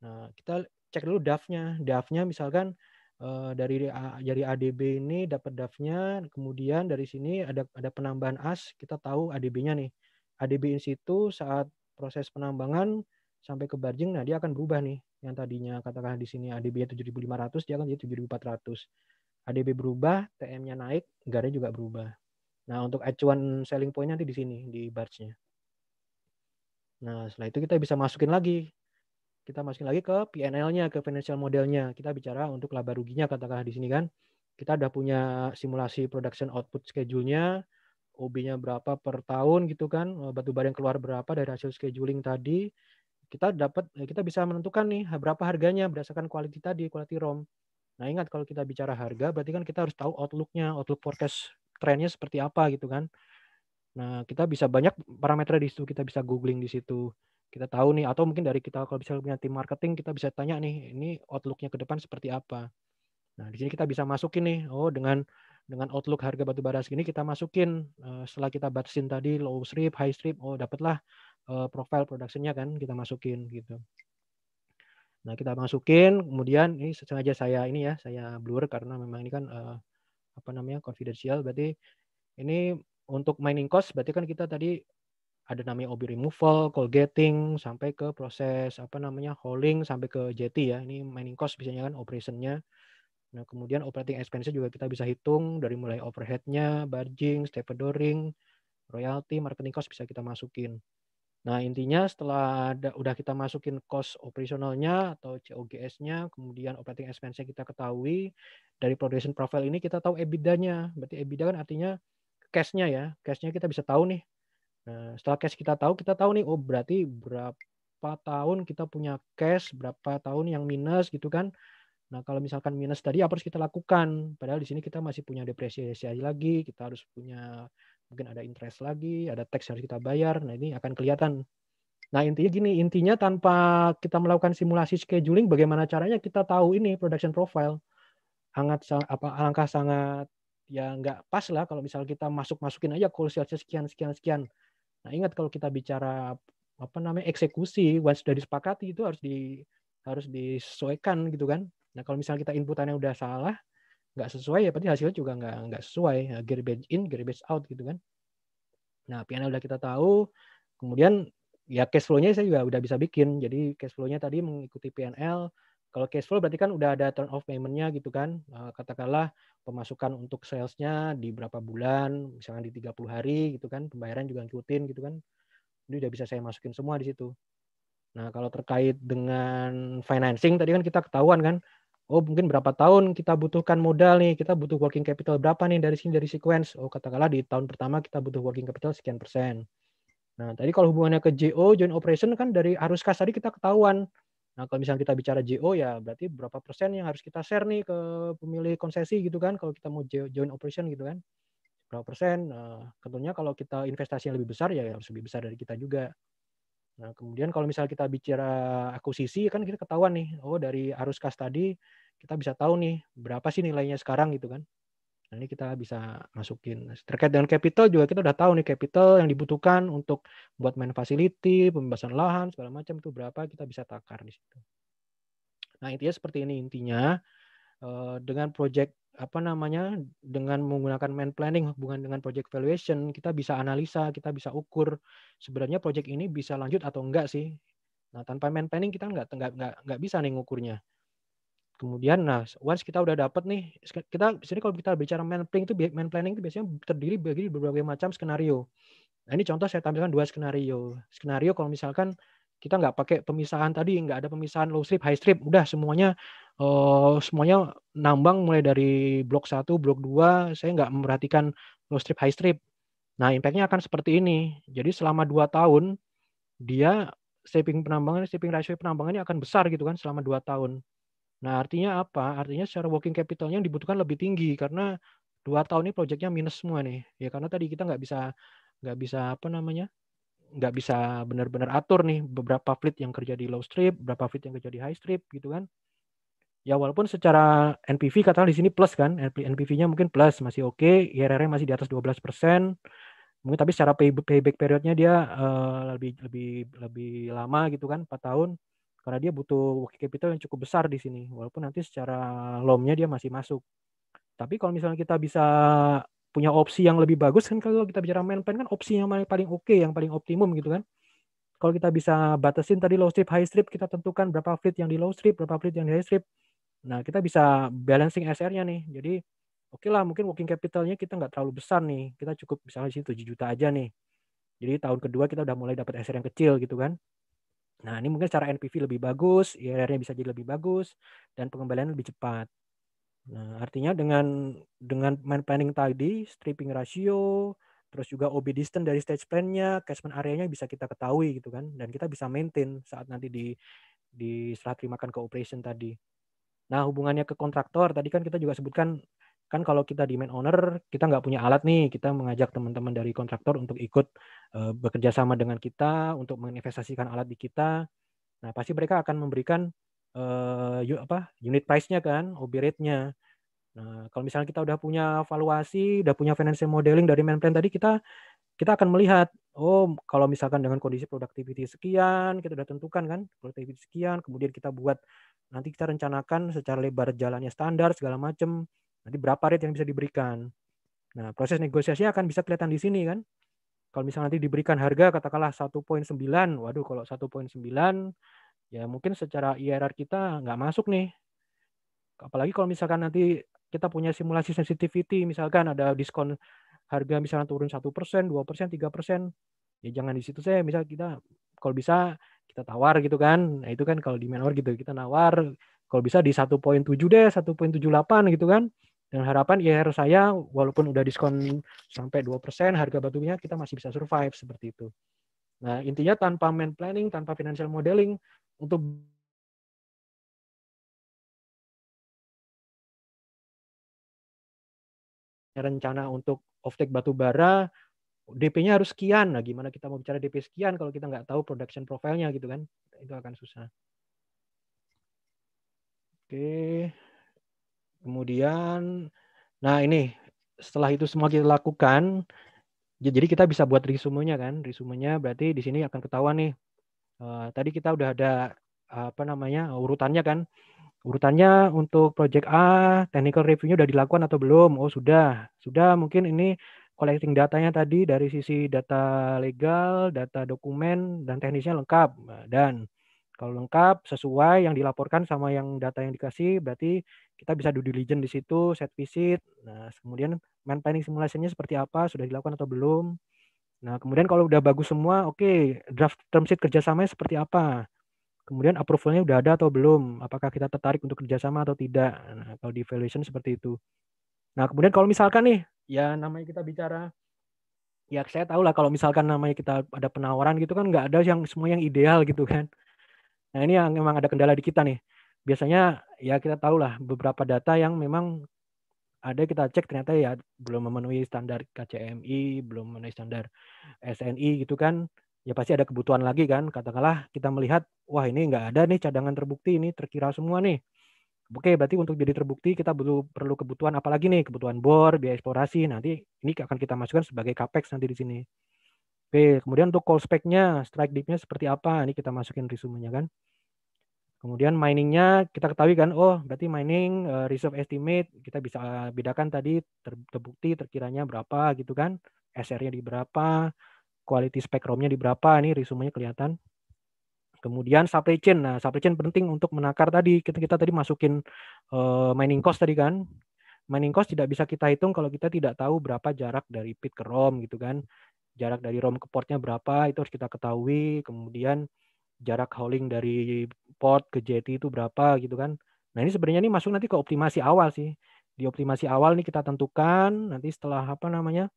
Nah, kita cek dulu dafnya. Dafnya misalkan eh, dari dari ADB ini dapat DAF-nya, kemudian dari sini ada ada penambahan as, kita tahu ADB-nya nih. ADB in situ saat proses penambangan sampai ke barjing, nah dia akan berubah nih. Yang tadinya katakanlah di sini ADB-nya 7.500, dia akan jadi 7.400. ADB berubah, TM-nya naik, garis juga berubah. Nah, untuk acuan selling point nanti di sini, di barge-nya. Nah, setelah itu kita bisa masukin lagi. Kita masukin lagi ke PNL-nya, ke financial modelnya. Kita bicara untuk laba ruginya katakanlah di sini kan. Kita udah punya simulasi production output schedule-nya, OB-nya berapa per tahun gitu kan, batu bara yang keluar berapa dari hasil scheduling tadi, kita dapat eh, kita bisa menentukan nih berapa harganya berdasarkan kualitas tadi, quality ROM. Nah, ingat kalau kita bicara harga berarti kan kita harus tahu outlooknya outlook forecast trennya seperti apa gitu kan. Nah, kita bisa banyak parameter di situ, kita bisa googling di situ. Kita tahu nih atau mungkin dari kita kalau bisa punya tim marketing kita bisa tanya nih ini outlooknya ke depan seperti apa. Nah, di sini kita bisa masukin nih oh dengan dengan outlook harga batu bara segini kita masukin eh, setelah kita batasin tadi low strip, high strip, oh dapatlah uh, profile productionnya kan kita masukin gitu. Nah kita masukin, kemudian ini sengaja saya ini ya saya blur karena memang ini kan uh, apa namanya confidential, berarti ini untuk mining cost berarti kan kita tadi ada namanya OB removal, getting sampai ke proses apa namanya hauling sampai ke JT ya. Ini mining cost biasanya kan operationnya. Nah kemudian operating expense juga kita bisa hitung dari mulai overheadnya, barging, stevedoring, royalty, marketing cost bisa kita masukin. Nah, intinya setelah ada, udah kita masukin cost operasionalnya atau COGS-nya, kemudian operating expense-nya kita ketahui, dari production profile ini kita tahu EBITDA-nya. Berarti EBITDA kan artinya cash-nya ya. Cash-nya kita bisa tahu nih. Nah, setelah cash kita tahu, kita tahu nih, oh berarti berapa tahun kita punya cash, berapa tahun yang minus gitu kan. Nah, kalau misalkan minus tadi apa harus kita lakukan? Padahal di sini kita masih punya depresiasi lagi, kita harus punya mungkin ada interest lagi, ada tax yang harus kita bayar. Nah, ini akan kelihatan. Nah, intinya gini, intinya tanpa kita melakukan simulasi scheduling bagaimana caranya kita tahu ini production profile. sangat apa alangkah sangat ya nggak pas lah kalau misalnya kita masuk-masukin aja call sales sekian sekian sekian. Nah, ingat kalau kita bicara apa namanya eksekusi once sudah disepakati itu harus di harus disesuaikan gitu kan. Nah, kalau misalnya kita inputannya udah salah, nggak sesuai ya berarti hasilnya juga nggak nggak sesuai ya, garbage in garbage out gitu kan nah pnl udah kita tahu kemudian ya cash flow-nya saya juga udah bisa bikin jadi cash flow-nya tadi mengikuti PNL kalau cash flow berarti kan udah ada turn off payment-nya gitu kan. Eh, katakanlah pemasukan untuk sales-nya di berapa bulan, misalnya di 30 hari gitu kan, pembayaran juga ngikutin gitu kan. Ini udah bisa saya masukin semua di situ. Nah, kalau terkait dengan financing tadi kan kita ketahuan kan oh mungkin berapa tahun kita butuhkan modal nih, kita butuh working capital berapa nih dari sini dari sequence. Oh katakanlah di tahun pertama kita butuh working capital sekian persen. Nah tadi kalau hubungannya ke JO joint operation kan dari arus kas tadi kita ketahuan. Nah kalau misalnya kita bicara JO ya berarti berapa persen yang harus kita share nih ke pemilih konsesi gitu kan kalau kita mau joint operation gitu kan berapa persen. Nah, tentunya kalau kita investasi yang lebih besar ya harus lebih besar dari kita juga. Nah, kemudian kalau misalnya kita bicara akuisisi kan kita ketahuan nih, oh dari arus kas tadi kita bisa tahu nih berapa sih nilainya sekarang gitu kan. Nah, ini kita bisa masukin. Terkait dengan capital juga kita udah tahu nih capital yang dibutuhkan untuk buat main facility, pembebasan lahan segala macam itu berapa kita bisa takar di situ. Nah intinya seperti ini intinya eh, dengan project apa namanya dengan menggunakan main planning hubungan dengan project valuation kita bisa analisa kita bisa ukur sebenarnya project ini bisa lanjut atau enggak sih nah tanpa main planning kita enggak nggak nggak nggak bisa nih ngukurnya Kemudian, nah, once kita udah dapat nih, kita sini kalau kita bicara main planning itu main planning itu biasanya terdiri bagi berbagai macam skenario. Nah, ini contoh saya tampilkan dua skenario. Skenario kalau misalkan kita nggak pakai pemisahan tadi, nggak ada pemisahan low strip, high strip, udah semuanya uh, semuanya nambang mulai dari blok satu, blok dua, saya nggak memperhatikan low strip, high strip. Nah, impactnya akan seperti ini. Jadi selama dua tahun, dia saving penambangan, saving ratio penambangannya akan besar gitu kan selama dua tahun. Nah, artinya apa? Artinya secara working capitalnya yang dibutuhkan lebih tinggi karena dua tahun ini proyeknya minus semua nih. Ya karena tadi kita nggak bisa nggak bisa apa namanya nggak bisa benar-benar atur nih beberapa fleet yang kerja di low strip, berapa fleet yang kerja di high strip gitu kan. Ya walaupun secara NPV katakan di sini plus kan, NPV-nya mungkin plus masih oke, okay, IRR-nya masih di atas 12 persen, mungkin tapi secara payback periodnya dia uh, lebih lebih lebih lama gitu kan, 4 tahun karena dia butuh working capital yang cukup besar di sini walaupun nanti secara lomnya dia masih masuk tapi kalau misalnya kita bisa punya opsi yang lebih bagus kan kalau kita bicara main plan kan opsi yang paling oke okay, yang paling optimum gitu kan kalau kita bisa batasin tadi low strip high strip kita tentukan berapa fleet yang di low strip berapa fleet yang di high strip nah kita bisa balancing SR-nya nih jadi oke okay lah mungkin working capitalnya kita nggak terlalu besar nih kita cukup misalnya di situ 7 juta aja nih jadi tahun kedua kita udah mulai dapat SR yang kecil gitu kan Nah, ini mungkin secara NPV lebih bagus, IRR-nya bisa jadi lebih bagus, dan pengembalian lebih cepat. Nah, artinya dengan dengan main planning tadi, stripping ratio, terus juga OB distance dari stage plan-nya, catchment area-nya bisa kita ketahui gitu kan, dan kita bisa maintain saat nanti di di setelah terimakan ke operation tadi. Nah, hubungannya ke kontraktor tadi kan kita juga sebutkan kan kalau kita di main owner kita nggak punya alat nih kita mengajak teman-teman dari kontraktor untuk ikut uh, bekerja sama dengan kita untuk menginvestasikan alat di kita nah pasti mereka akan memberikan uh, apa unit price-nya kan OB rate-nya nah kalau misalnya kita udah punya valuasi udah punya financial modeling dari main plan tadi kita kita akan melihat oh kalau misalkan dengan kondisi productivity sekian kita udah tentukan kan productivity sekian kemudian kita buat nanti kita rencanakan secara lebar jalannya standar segala macam Nanti berapa rate yang bisa diberikan. Nah, proses negosiasi akan bisa kelihatan di sini kan. Kalau misalnya nanti diberikan harga katakanlah 1.9, waduh kalau 1.9 ya mungkin secara IRR kita nggak masuk nih. Apalagi kalau misalkan nanti kita punya simulasi sensitivity, misalkan ada diskon harga misalnya turun 1%, 2%, 3%, ya jangan di situ saya misal kita kalau bisa kita tawar gitu kan. Nah, itu kan kalau di manor gitu kita nawar kalau bisa di 1.7 deh, 1.78 gitu kan dengan harapan IR saya walaupun udah diskon sampai 2% harga batunya kita masih bisa survive seperti itu. Nah, intinya tanpa main planning, tanpa financial modeling untuk rencana untuk offtake batu bara DP-nya harus sekian. Nah, gimana kita mau bicara DP sekian kalau kita nggak tahu production profile-nya gitu kan? Itu akan susah. Oke. Okay. Kemudian, nah ini setelah itu semua kita lakukan, jadi kita bisa buat resumenya kan. Resumenya berarti di sini akan ketahuan nih. Uh, tadi kita udah ada apa namanya urutannya kan. Urutannya untuk project A, technical reviewnya udah dilakukan atau belum? Oh, sudah. Sudah, mungkin ini collecting datanya tadi dari sisi data legal, data dokumen dan teknisnya lengkap. Nah, dan kalau lengkap sesuai yang dilaporkan sama yang data yang dikasih berarti kita bisa due diligence di situ, set visit. Nah, kemudian main planning simulasinya seperti apa, sudah dilakukan atau belum. Nah, kemudian kalau udah bagus semua, oke, okay, draft term sheet kerjasamanya seperti apa. Kemudian approvalnya udah ada atau belum, apakah kita tertarik untuk kerjasama atau tidak. Nah, kalau di evaluation seperti itu. Nah, kemudian kalau misalkan nih, ya namanya kita bicara, ya saya tahu lah kalau misalkan namanya kita ada penawaran gitu kan nggak ada yang semua yang ideal gitu kan. Nah, ini yang memang ada kendala di kita nih biasanya ya kita tahu lah beberapa data yang memang ada kita cek ternyata ya belum memenuhi standar KCMI, belum memenuhi standar SNI gitu kan. Ya pasti ada kebutuhan lagi kan. Katakanlah kita melihat, wah ini nggak ada nih cadangan terbukti, ini terkira semua nih. Oke, berarti untuk jadi terbukti kita perlu perlu kebutuhan apa lagi nih? Kebutuhan bor, biaya eksplorasi. Nanti ini akan kita masukkan sebagai capex nanti di sini. Oke, kemudian untuk call spec-nya, strike deep-nya seperti apa? Ini kita masukin resume-nya kan. Kemudian miningnya kita ketahui kan, oh berarti mining uh, reserve estimate kita bisa bedakan tadi ter, terbukti terkiranya berapa gitu kan, SR-nya di berapa, quality spec rom-nya di berapa, ini resumenya kelihatan. Kemudian supply chain, nah supply chain penting untuk menakar tadi kita kita tadi masukin uh, mining cost tadi kan, mining cost tidak bisa kita hitung kalau kita tidak tahu berapa jarak dari pit ke rom gitu kan, jarak dari rom ke portnya berapa itu harus kita ketahui, kemudian jarak hauling dari port ke jetty itu berapa gitu kan. Nah ini sebenarnya ini masuk nanti ke optimasi awal sih. Di optimasi awal nih kita tentukan nanti setelah apa namanya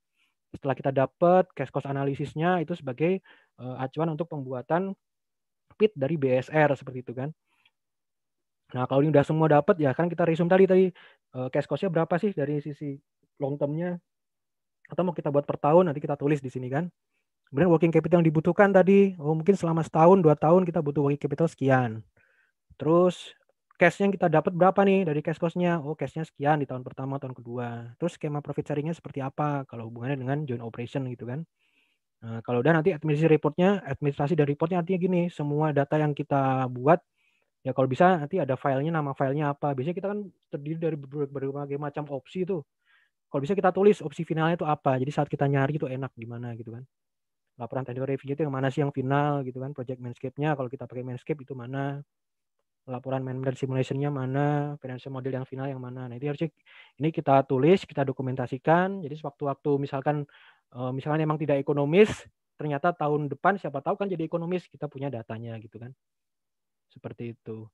setelah kita dapat cash cost analisisnya itu sebagai uh, acuan untuk pembuatan pit dari BSR seperti itu kan. Nah kalau ini udah semua dapat ya kan kita resume tadi tadi uh, eh, cash costnya berapa sih dari sisi long termnya atau mau kita buat per tahun nanti kita tulis di sini kan. Kemudian working capital yang dibutuhkan tadi, oh mungkin selama setahun, dua tahun kita butuh working capital sekian. Terus cash yang kita dapat berapa nih dari cash cost-nya? Oh, cash sekian di tahun pertama, tahun kedua. Terus skema profit sharing-nya seperti apa kalau hubungannya dengan joint operation gitu kan. Nah, kalau udah nanti administrasi reportnya, administrasi dari reportnya artinya gini, semua data yang kita buat, ya kalau bisa nanti ada filenya, nama filenya apa. Biasanya kita kan terdiri dari berbagai macam opsi itu. Kalau bisa kita tulis opsi finalnya itu apa. Jadi saat kita nyari itu enak gimana gitu kan laporan technical review itu yang mana sih yang final gitu kan project manscape-nya kalau kita pakai manscape itu mana laporan management simulation-nya mana financial model yang final yang mana nah itu harusnya ini kita tulis kita dokumentasikan jadi sewaktu-waktu misalkan eh, misalkan emang tidak ekonomis ternyata tahun depan siapa tahu kan jadi ekonomis kita punya datanya gitu kan seperti itu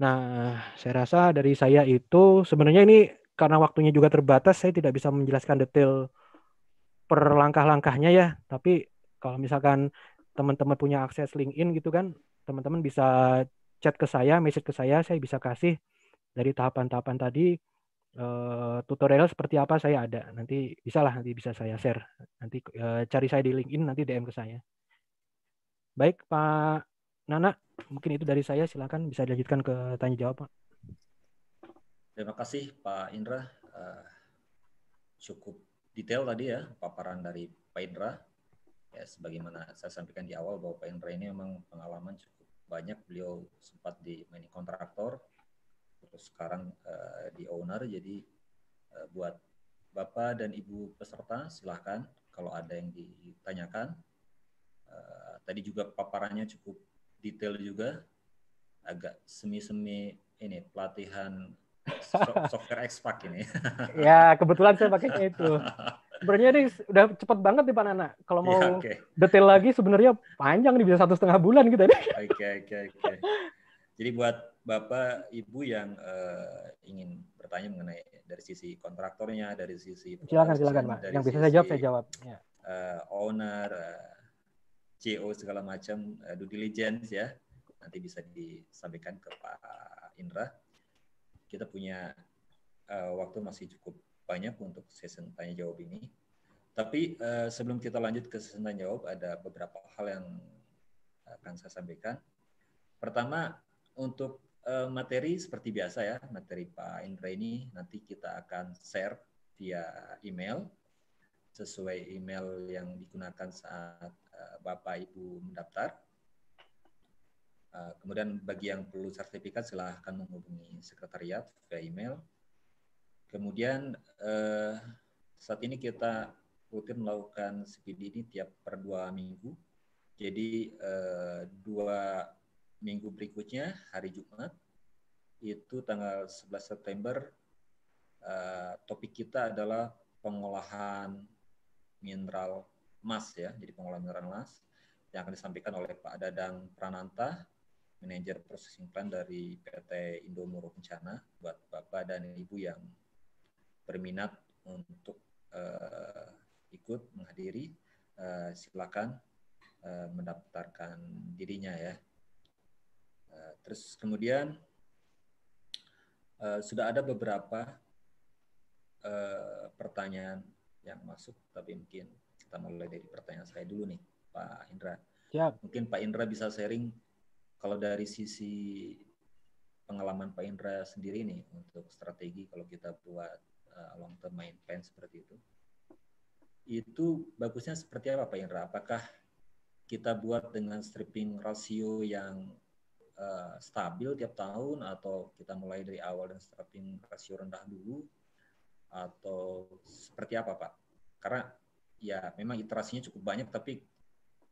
nah saya rasa dari saya itu sebenarnya ini karena waktunya juga terbatas saya tidak bisa menjelaskan detail per langkah-langkahnya ya. Tapi kalau misalkan teman-teman punya akses LinkedIn gitu kan, teman-teman bisa chat ke saya, message ke saya, saya bisa kasih dari tahapan-tahapan tadi eh, tutorial seperti apa saya ada. Nanti bisalah nanti bisa saya share. Nanti eh, cari saya di LinkedIn, nanti DM ke saya. Baik, Pak Nana, mungkin itu dari saya. Silakan bisa dilanjutkan ke tanya jawab, Pak. Terima kasih Pak Indra. Eh, cukup detail tadi ya paparan dari Pak Indra. Ya, sebagaimana saya sampaikan di awal bahwa Pak Indra ini memang pengalaman cukup banyak. Beliau sempat di main kontraktor, terus sekarang uh, di owner. Jadi uh, buat Bapak dan Ibu peserta silahkan kalau ada yang ditanyakan. Uh, tadi juga paparannya cukup detail juga, agak semi-semi ini pelatihan software x ini. *laughs* ya, kebetulan saya pakainya itu. Sebenarnya ini udah cepet banget nih Pak Nana. Kalau iya, mau ya, okay. detail lagi sebenarnya panjang nih, bisa satu setengah bulan gitu nih. *laughs* Oke, oke, oke. Jadi buat Bapak, Ibu yang uh, ingin bertanya mengenai dari sisi kontraktornya, dari sisi... Silakan, silakan Pak. Yang bisa saya jawab, saya jawab. Ya. Uh, owner, uh, eh, CO e segala macam, uh, due diligence ya. Nanti bisa disampaikan ke Pak Indra kita punya uh, waktu masih cukup banyak untuk season tanya jawab ini. Tapi uh, sebelum kita lanjut ke season tanya jawab, ada beberapa hal yang akan saya sampaikan. Pertama, untuk uh, materi seperti biasa ya, materi Pak Indra ini nanti kita akan share via email sesuai email yang digunakan saat uh, Bapak Ibu mendaftar Eh, kemudian bagi yang perlu sertifikat silahkan menghubungi sekretariat via email. Kemudian eh, saat ini kita rutin melakukan CPD ini tiap per dua minggu. Jadi eh, dua minggu berikutnya hari Jumat itu tanggal 11 September topik kita adalah pengolahan mineral emas ya, jadi pengolahan mineral emas yang akan disampaikan oleh Pak Dadang Prananta manajer processing Plan dari PT Indomoro Kencana buat Bapak dan Ibu yang berminat untuk uh, ikut menghadiri uh, silakan uh, mendaftarkan dirinya ya. Uh, terus kemudian uh, sudah ada beberapa uh, pertanyaan yang masuk tapi mungkin kita mulai dari pertanyaan saya dulu nih Pak Indra. Ya. Mungkin Pak Indra bisa sharing kalau dari sisi pengalaman Pak Indra sendiri nih untuk strategi kalau kita buat uh, long term main plan seperti itu, itu bagusnya seperti apa Pak Indra? Apakah kita buat dengan stripping rasio yang uh, stabil tiap tahun atau kita mulai dari awal dan stripping rasio rendah dulu atau seperti apa Pak? Karena ya memang iterasinya cukup banyak tapi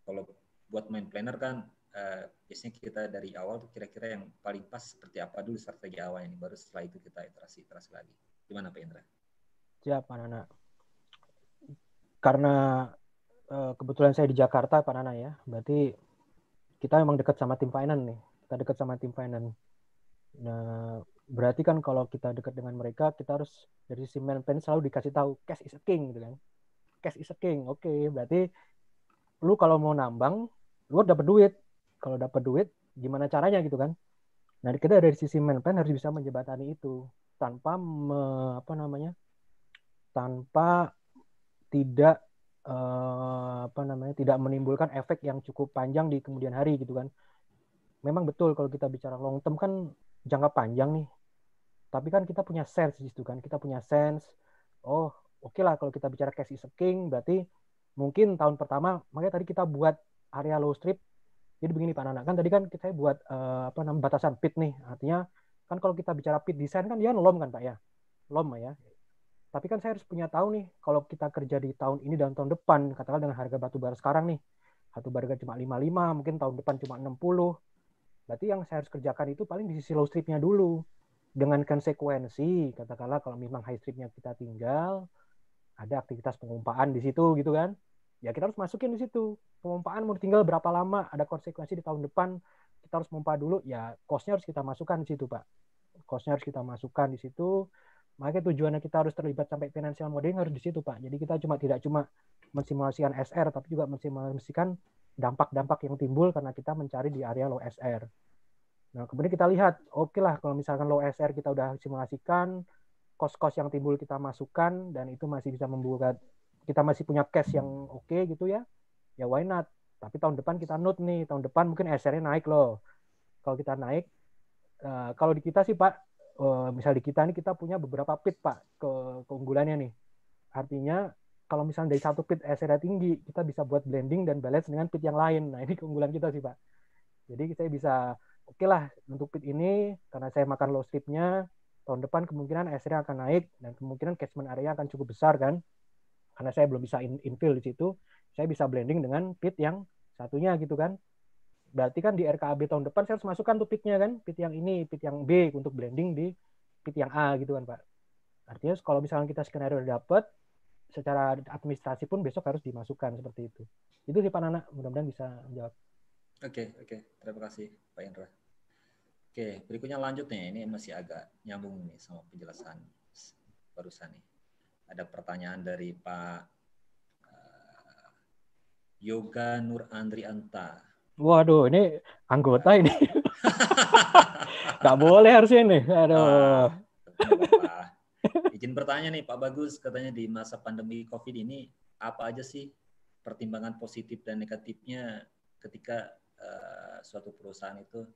kalau buat main planner kan Eh, biasanya kita dari awal tuh kira-kira yang paling pas seperti apa dulu strategi awal ini baru setelah itu kita iterasi iterasi lagi gimana Pak Indra? Siap Pak Nana karena eh, kebetulan saya di Jakarta Pak Nana ya berarti kita memang dekat sama tim finance nih kita dekat sama tim finance nah berarti kan kalau kita dekat dengan mereka kita harus dari sisi management selalu dikasih tahu cash is a king gitu kan cash is a king oke okay, berarti lu kalau mau nambang lu dapat duit kalau dapat duit gimana caranya gitu kan nah kita dari sisi management harus bisa menjebatani itu tanpa me, apa namanya tanpa tidak eh, apa namanya tidak menimbulkan efek yang cukup panjang di kemudian hari gitu kan memang betul kalau kita bicara long term kan jangka panjang nih tapi kan kita punya sense gitu kan kita punya sense oh oke okay lah kalau kita bicara cash is king berarti mungkin tahun pertama makanya tadi kita buat area low strip jadi begini Pak Nana, kan tadi kan kita buat uh, apa namanya batasan pit nih. Artinya kan kalau kita bicara pit design kan dia lom kan Pak ya. Lom ya. Tapi kan saya harus punya tahu nih kalau kita kerja di tahun ini dan tahun depan, katakan dengan harga batu bara sekarang nih. batu bara cuma 55, mungkin tahun depan cuma 60. Berarti yang saya harus kerjakan itu paling di sisi low stripnya dulu. Dengan konsekuensi, katakanlah kalau memang high stripnya kita tinggal, ada aktivitas pengumpaan di situ gitu kan ya kita harus masukin di situ pemompaan mau tinggal berapa lama ada konsekuensi di tahun depan kita harus pompa dulu ya costnya harus kita masukkan di situ pak costnya harus kita masukkan di situ makanya tujuannya kita harus terlibat sampai financial modeling harus di situ pak jadi kita cuma tidak cuma mensimulasikan SR tapi juga mensimulasikan dampak-dampak yang timbul karena kita mencari di area low SR nah kemudian kita lihat oke okay lah kalau misalkan low SR kita udah simulasikan kos-kos yang timbul kita masukkan dan itu masih bisa membuka kita masih punya cash yang oke okay gitu ya, ya why not? Tapi tahun depan kita note nih, tahun depan mungkin sr naik loh. Kalau kita naik, uh, kalau di kita sih Pak, uh, misal di kita ini kita punya beberapa pit Pak ke keunggulannya nih. Artinya kalau misalnya dari satu pit SR tinggi, kita bisa buat blending dan balance dengan pit yang lain. Nah ini keunggulan kita sih Pak. Jadi saya bisa oke okay lah untuk pit ini karena saya makan low stripnya tahun depan kemungkinan SR akan naik dan kemungkinan catchment area akan cukup besar kan karena saya belum bisa in infill di situ, saya bisa blending dengan pit yang satunya gitu kan. Berarti kan di RKAB tahun depan saya harus masukkan tuh pitnya kan, pit yang ini, pit yang B untuk blending di pit yang A gitu kan Pak. Artinya kalau misalnya kita skenario udah dapet, secara administrasi pun besok harus dimasukkan seperti itu. Itu sih Pak Nana, mudah-mudahan bisa menjawab. Oke, okay, oke. Okay. Terima kasih Pak Indra. Oke, okay, berikutnya lanjut nih. Ini masih agak nyambung nih sama penjelasan barusan nih ada pertanyaan dari Pak eh, Yoga Nur Andri Anta. Waduh, ini anggota ini. *laughs* Gak boleh harusnya ini. Aduh. Uh, Izin bertanya nih Pak Bagus, katanya di masa pandemi COVID ini apa aja sih pertimbangan positif dan negatifnya ketika uh, suatu perusahaan itu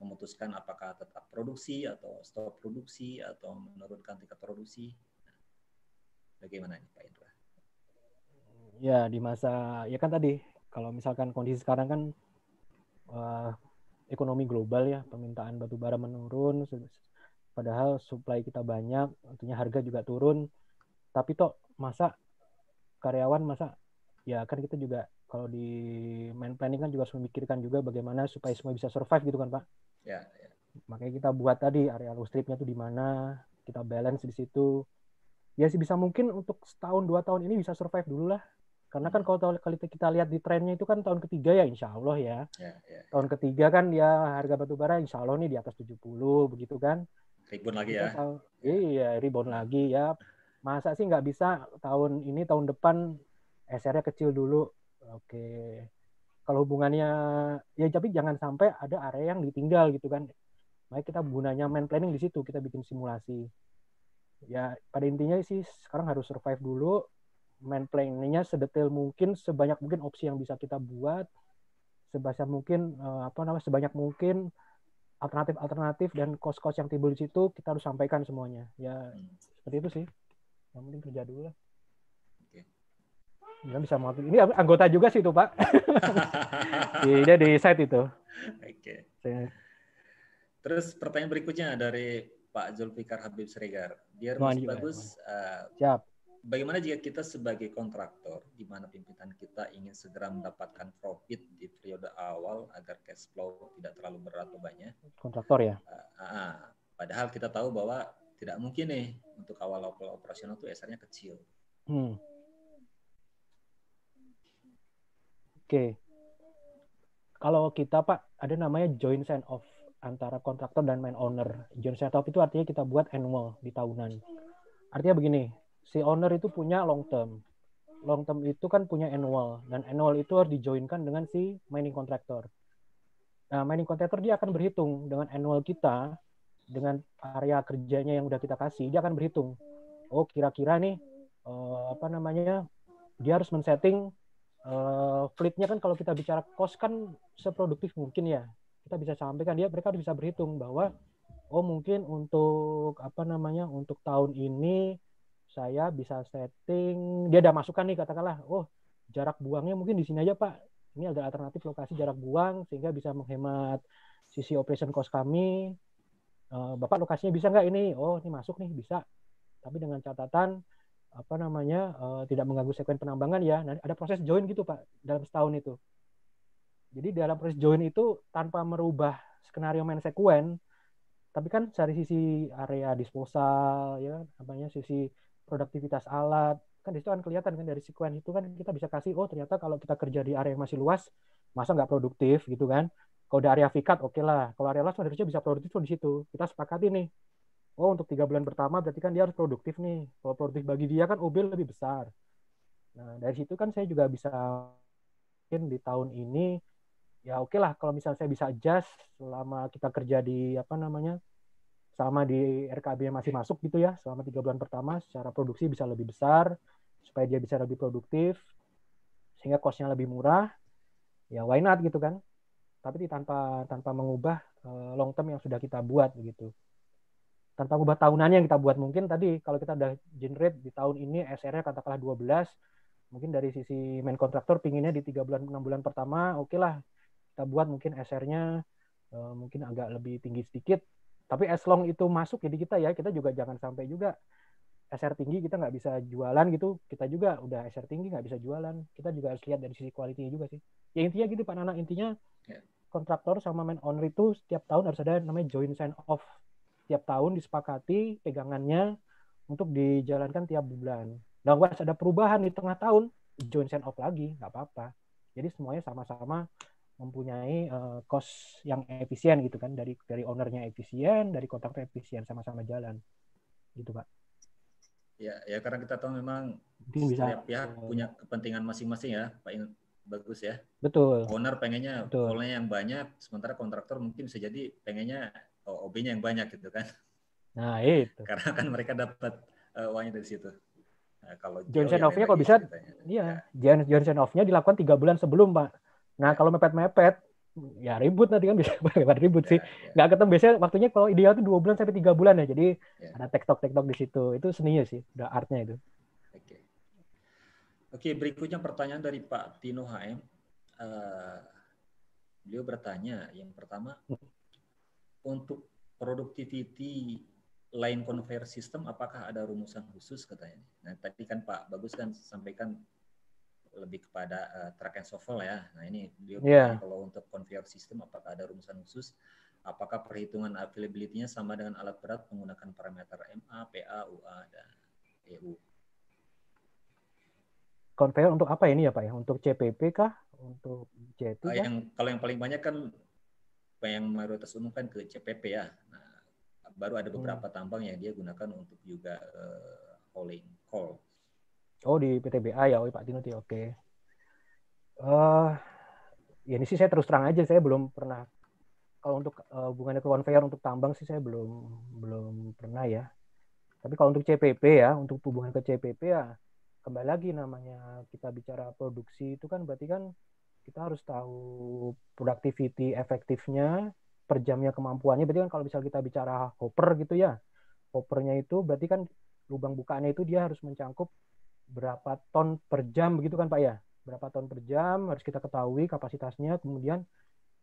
memutuskan apakah tetap produksi atau stop produksi atau menurunkan tingkat produksi? Bagaimana nih Pak Indra? Ya di masa ya kan tadi kalau misalkan kondisi sekarang kan uh, ekonomi global ya permintaan batu bara menurun padahal supply kita banyak tentunya harga juga turun tapi toh masa karyawan masa ya kan kita juga kalau di main planning kan juga harus memikirkan juga bagaimana supaya semua bisa survive gitu kan pak ya, ya. makanya kita buat tadi area low stripnya tuh di mana kita balance di situ ya sih bisa mungkin untuk setahun dua tahun ini bisa survive dulu lah karena kan hmm. kalau kita lihat di trennya itu kan tahun ketiga ya insya Allah ya. Ya, ya, ya. Tahun ketiga kan ya harga batubara insya Allah nih di atas 70 begitu kan. Rebound lagi ya. Tahun, ya. Iya rebound lagi ya. Masa sih nggak bisa tahun ini tahun depan SR-nya kecil dulu. Oke. Kalau hubungannya ya tapi jangan sampai ada area yang ditinggal gitu kan. Makanya kita gunanya main planning di situ kita bikin simulasi ya pada intinya sih sekarang harus survive dulu main planningnya sedetail mungkin sebanyak mungkin opsi yang bisa kita buat sebanyak mungkin eh, apa namanya sebanyak mungkin alternatif alternatif dan kos kos yang timbul di situ kita harus sampaikan semuanya ya hmm. seperti itu sih yang penting kerja dulu lah okay. Ya, bisa mengatur. Ini anggota juga sih itu, Pak. *laughs* di, dia di site itu. Oke. Okay. Terus pertanyaan berikutnya dari Pak Zulfikar Habib Sregar. Biar Mas Bagus, uh, Siap. bagaimana jika kita sebagai kontraktor, di mana pimpinan kita ingin segera mendapatkan profit di periode awal agar cash flow tidak terlalu berat bebannya? Kontraktor ya? Uh, uh, padahal kita tahu bahwa tidak mungkin nih untuk awal awal operasional itu sr kecil. Hmm. Oke. Okay. Kalau kita Pak, ada namanya joint sign off antara kontraktor dan main owner. Joint setup itu artinya kita buat annual di tahunan. Artinya begini, si owner itu punya long term. Long term itu kan punya annual dan annual itu harus dijoinkan dengan si mining contractor. Nah, mining contractor dia akan berhitung dengan annual kita dengan area kerjanya yang udah kita kasih, dia akan berhitung. Oh, kira-kira nih uh, apa namanya? Dia harus men-setting uh, fleetnya kan kalau kita bicara cost kan seproduktif mungkin ya kita bisa sampaikan dia mereka bisa berhitung bahwa oh mungkin untuk apa namanya untuk tahun ini saya bisa setting dia ada masukan nih katakanlah oh jarak buangnya mungkin di sini aja pak ini ada alternatif lokasi jarak buang sehingga bisa menghemat sisi operation cost kami eh, bapak lokasinya bisa nggak ini oh ini masuk nih bisa tapi dengan catatan apa namanya eh, tidak mengganggu sekuen penambangan ya nah, ada proses join gitu pak dalam setahun itu jadi dalam proses join itu tanpa merubah skenario main sekuen, tapi kan dari sisi area disposal, ya kan, namanya sisi produktivitas alat, kan situ kan kelihatan kan dari sekuen itu kan kita bisa kasih, oh ternyata kalau kita kerja di area yang masih luas, masa nggak produktif gitu kan? Kalau udah area fikat, oke okay lah. Kalau area luas, harusnya bisa produktif di situ. Kita sepakati nih, oh untuk tiga bulan pertama berarti kan dia harus produktif nih. Kalau produktif bagi dia kan OB lebih besar. Nah, dari situ kan saya juga bisa mungkin di tahun ini ya oke okay lah kalau misalnya saya bisa adjust selama kita kerja di apa namanya sama di RKB yang masih masuk gitu ya selama tiga bulan pertama secara produksi bisa lebih besar supaya dia bisa lebih produktif sehingga costnya lebih murah ya why not gitu kan tapi tanpa tanpa mengubah eh, long term yang sudah kita buat begitu tanpa mengubah tahunannya yang kita buat mungkin tadi kalau kita udah generate di tahun ini SR-nya katakanlah 12 mungkin dari sisi main kontraktor pinginnya di tiga bulan enam bulan pertama oke okay lah kita buat mungkin SR-nya uh, eh, mungkin agak lebih tinggi sedikit. Tapi as long itu masuk jadi kita ya kita juga jangan sampai juga SR tinggi kita nggak bisa jualan gitu. Kita juga udah SR tinggi nggak bisa jualan. Kita juga harus lihat dari sisi kualitinya juga sih. Ya intinya gitu Pak Nana intinya ya. kontraktor sama main owner itu setiap tahun harus ada namanya joint sign off. setiap tahun disepakati pegangannya untuk dijalankan tiap bulan. Dan kalau ada perubahan di tengah tahun, joint sign off lagi, nggak apa-apa. Jadi semuanya sama-sama mempunyai uh, cost yang efisien gitu kan dari dari ownernya efisien dari kontraktor efisien sama-sama jalan gitu pak ya ya karena kita tahu memang Mungkin bisa, setiap pihak oh. punya kepentingan masing-masing ya pak In bagus ya betul owner pengennya polanya yang banyak sementara kontraktor mungkin bisa jadi pengennya oh, OB-nya yang banyak gitu kan nah itu *laughs* karena kan mereka dapat uh, uangnya dari situ nah, kalau Johnson ya off-nya kok iya bisa iya ya. Johnson off-nya dilakukan tiga bulan sebelum pak Nah kalau mepet-mepet ya ribut nanti kan bisa pada *laughs* ribut sih. Ya, ya. Nggak ketemu biasanya waktunya kalau ideal itu dua bulan sampai tiga bulan ya. Jadi yeah. ada tektok tektok di situ. Itu seninya sih, udah artnya itu. Oke. Okay. Oke, okay, berikutnya pertanyaan dari Pak Tino HM. Uh, beliau bertanya yang pertama untuk productivity line conveyor system apakah ada rumusan khusus katanya. Nah, tadi kan Pak Bagus kan sampaikan lebih kepada uh, track and shovel ya. Nah ini dia yeah. kalau untuk conveyor system apakah ada rumusan khusus? Apakah perhitungan availability-nya sama dengan alat berat menggunakan parameter MA, PA, UA, dan EU? Conveyor untuk apa ini ya Pak ya? Untuk CPP kah? Untuk JT? Eh, kah? Yang kalau yang paling banyak kan yang mayoritas umum kan ke CPP ya. Nah, baru ada beberapa hmm. tambang yang dia gunakan untuk juga uh, hauling coal. Oh di PTBA ya, oh iya, Pak Tino ya. oke. Okay. Uh, eh, ya ini sih saya terus terang aja saya belum pernah kalau untuk uh, hubungannya ke konveyor untuk tambang sih saya belum belum pernah ya. Tapi kalau untuk CPP ya, untuk hubungan ke CPP ya kembali lagi namanya kita bicara produksi itu kan berarti kan kita harus tahu productivity efektifnya per jamnya kemampuannya berarti kan kalau misalnya kita bicara hopper gitu ya hoppernya itu berarti kan lubang bukaannya itu dia harus mencangkup berapa ton per jam begitu kan Pak ya? Berapa ton per jam harus kita ketahui kapasitasnya kemudian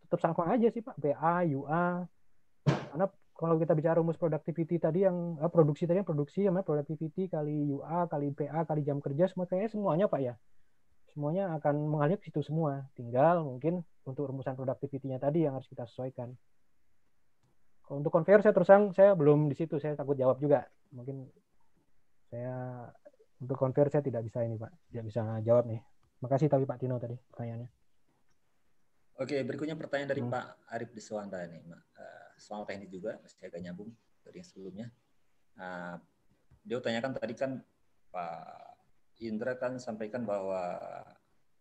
tetap sama aja sih Pak PA, UA. Karena kalau kita bicara rumus productivity tadi yang eh, produksi tadi yang produksi ya, productivity kali UA kali PA kali jam kerja semua semuanya Pak ya. Semuanya akan mengalir ke situ semua. Tinggal mungkin untuk rumusan productivity-nya tadi yang harus kita sesuaikan. Kalau untuk konversi saya terus saya belum di situ, saya takut jawab juga. Mungkin saya untuk konversi saya tidak bisa ini Pak, tidak bisa jawab nih. Makasih tapi Pak Tino tadi pertanyaannya. Oke, berikutnya pertanyaan dari hmm. Pak Arif Deswanda nih, Pak. Eh, soal teknik juga masih agak nyambung dari yang sebelumnya. Uh, eh, dia tanyakan tadi kan Pak Indra kan sampaikan bahwa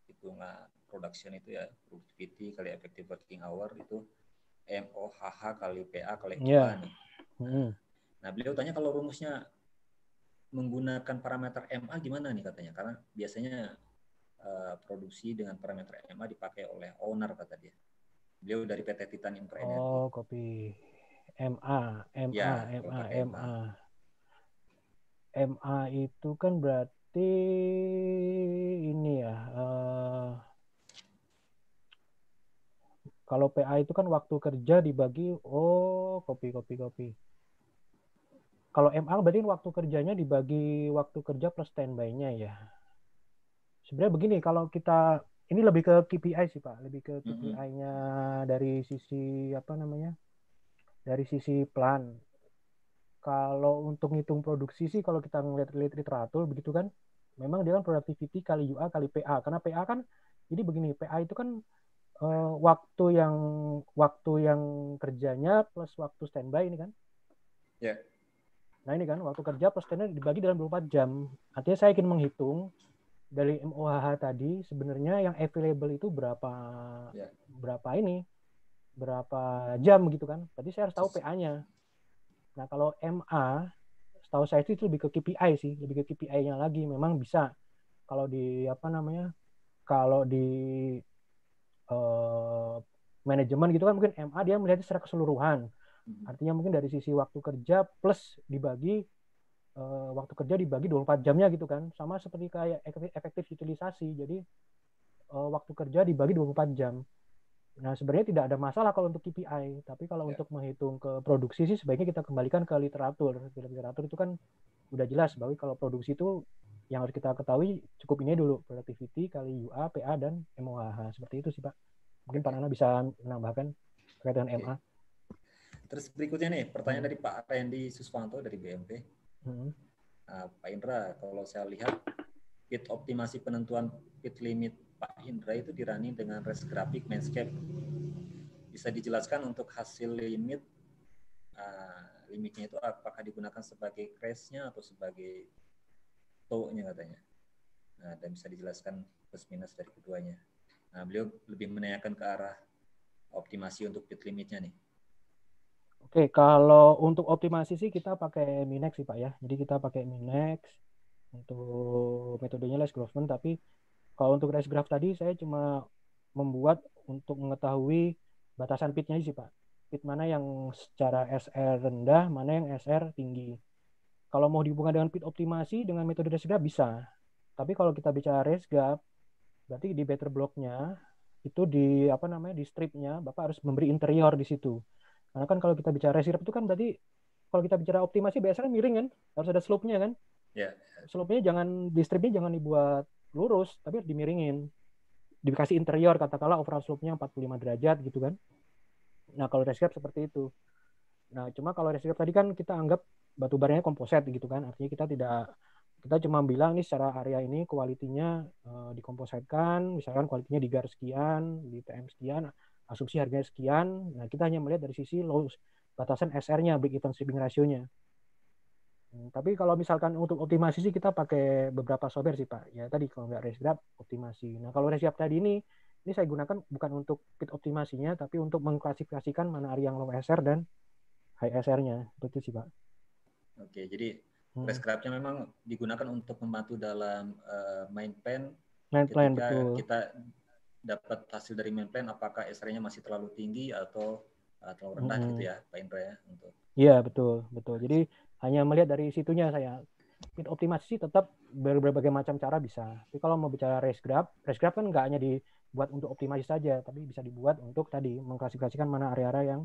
hitungan production itu ya productivity kali effective working hour itu MOHH kali PA kali QA iya. yeah. nih. Hmm. Nah, beliau tanya kalau rumusnya menggunakan parameter MA gimana nih katanya? Karena biasanya uh, produksi dengan parameter MA dipakai oleh owner kata dia. Beliau dari PT Titan Impre Oh, kopi. MA, MA, ya, MA, MA. MA itu kan berarti ini ya. Uh, kalau PA itu kan waktu kerja dibagi oh kopi kopi kopi. Kalau MA berarti waktu kerjanya dibagi waktu kerja plus standby-nya ya. Sebenarnya begini, kalau kita ini lebih ke KPI sih Pak, lebih ke KPI-nya dari sisi apa namanya? Dari sisi plan. Kalau untuk ngitung produksi sih kalau kita ngeliat literatur begitu kan, memang dia kan productivity kali UA kali PA. Karena PA kan jadi begini, PA itu kan uh, waktu yang waktu yang kerjanya plus waktu standby ini kan. Ya. Yeah. Nah ini kan waktu kerja plus dibagi dalam 24 jam. Artinya saya ingin menghitung dari MOHH tadi sebenarnya yang available itu berapa yeah. berapa ini berapa jam gitu kan. Tadi saya harus tahu PA-nya. Nah kalau MA setahu saya itu lebih ke KPI sih, lebih ke KPI-nya lagi. Memang bisa kalau di apa namanya kalau di uh, manajemen gitu kan mungkin MA dia melihat secara keseluruhan. Mm-hmm. Artinya mungkin dari sisi waktu kerja plus dibagi uh, waktu kerja dibagi 24 jamnya gitu kan. Sama seperti kayak efektif utilisasi. Jadi uh, waktu kerja dibagi 24 jam. Nah, sebenarnya tidak ada masalah kalau untuk KPI, tapi kalau yeah. untuk menghitung ke produksi sih sebaiknya kita kembalikan ke literatur. literatur itu kan udah jelas bahwa kalau produksi itu yang harus kita ketahui cukup ini dulu, productivity kali UA, PA dan MOHH. Seperti itu sih, Pak. Mungkin Pak Nana bisa menambahkan terkait dengan MA. Terus berikutnya nih pertanyaan dari Pak Randy Suswanto dari BMP. Hmm. Uh, Pak Indra, kalau saya lihat pit optimasi penentuan pit limit Pak Indra itu dirani dengan res grafik manscape. Bisa dijelaskan untuk hasil limit uh, limitnya itu apakah digunakan sebagai crash-nya atau sebagai toe-nya katanya. Nah, dan bisa dijelaskan plus minus dari keduanya. Nah, beliau lebih menanyakan ke arah optimasi untuk pit limitnya nih. Oke, kalau untuk optimasi sih kita pakai Minex sih Pak ya. Jadi kita pakai Minex untuk metodenya Les Grossman, tapi kalau untuk rice graph tadi saya cuma membuat untuk mengetahui batasan pitnya sih Pak. Pit mana yang secara SR rendah, mana yang SR tinggi. Kalau mau dihubungkan dengan pit optimasi dengan metode rice graph bisa. Tapi kalau kita bicara rice graph, berarti di better blocknya itu di apa namanya di stripnya Bapak harus memberi interior di situ karena kan kalau kita bicara resirep itu kan berarti kalau kita bicara optimasi biasanya miring kan, harus ada slope-nya kan. Yeah. Slope-nya jangan distribnya jangan dibuat lurus, tapi harus dimiringin. Dikasih interior katakanlah overall slope-nya 45 derajat gitu kan. Nah, kalau resirep seperti itu. Nah, cuma kalau resirep tadi kan kita anggap batu baranya komposit gitu kan. Artinya kita tidak kita cuma bilang ini secara area ini kualitinya uh, eh, dikomposetkan, misalkan kualitinya di gar sekian, di TM sekian, asumsi harganya sekian. Nah, kita hanya melihat dari sisi low batasan SR-nya, break even stripping ratio-nya. Hmm, tapi kalau misalkan untuk optimasi sih kita pakai beberapa software sih Pak. Ya tadi kalau nggak grab, optimasi. Nah kalau ResGrab tadi ini ini saya gunakan bukan untuk pit optimasinya tapi untuk mengklasifikasikan mana area yang low SR dan high SR-nya. Begitu sih Pak. Oke, jadi hmm. grab nya memang digunakan untuk membantu dalam uh, main plan main plan betul. kita dapat hasil dari main plan apakah SR-nya masih terlalu tinggi atau uh, terlalu rendah hmm. gitu ya Pak Indra ya untuk Iya betul betul jadi hanya melihat dari situnya saya optimasi tetap berbagai macam cara bisa tapi kalau mau bicara race graph race graph kan nggak hanya dibuat untuk optimasi saja tapi bisa dibuat untuk tadi mengklasifikasikan mana area-area yang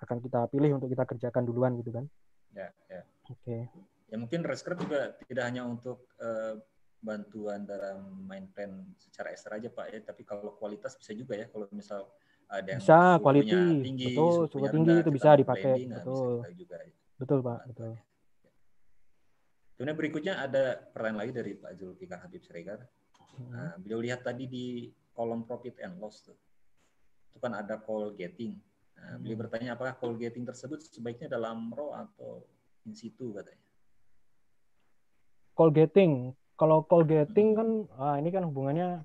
akan kita pilih untuk kita kerjakan duluan gitu kan ya ya oke okay. ya mungkin race graph juga tidak hanya untuk uh, bantuan dalam main plan secara ekstra aja Pak ya, tapi kalau kualitas bisa juga ya kalau misal ada yang bisa kualitas tinggi, betul, suku tinggi itu bisa dipakai, betul. Nah, bisa juga, ya. Betul Pak, Mantap, betul. Ya. Kemudian berikutnya ada pertanyaan lagi dari Pak Zulfikar Habib Siregar. Hmm. Nah, beliau lihat tadi di kolom profit and loss tuh. Itu kan ada call getting. Nah, beliau hmm. bertanya apakah call getting tersebut sebaiknya dalam raw atau in situ katanya. Call getting kalau call getting hmm. kan ah, ini kan hubungannya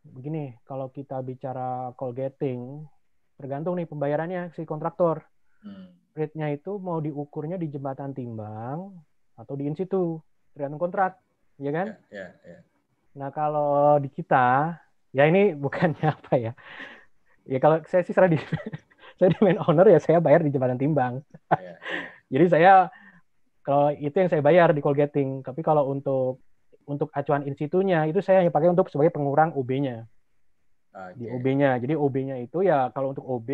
begini, kalau kita bicara call getting tergantung nih pembayarannya si kontraktor. Hmm. Rate-nya itu mau diukurnya di jembatan timbang atau di in situ, tergantung kontrak, iya kan? ya kan? Ya, yeah, yeah, yeah. Nah, kalau di kita ya ini *laughs* bukannya apa ya? Ya kalau saya sih di *laughs* saya di main owner ya saya bayar di jembatan timbang. Ya, ya. *laughs* Jadi saya kalau itu yang saya bayar di call getting. Tapi kalau untuk untuk acuan institunya itu saya hanya pakai untuk sebagai pengurang OB-nya. Okay. Di OB-nya. Jadi OB-nya itu ya kalau untuk OB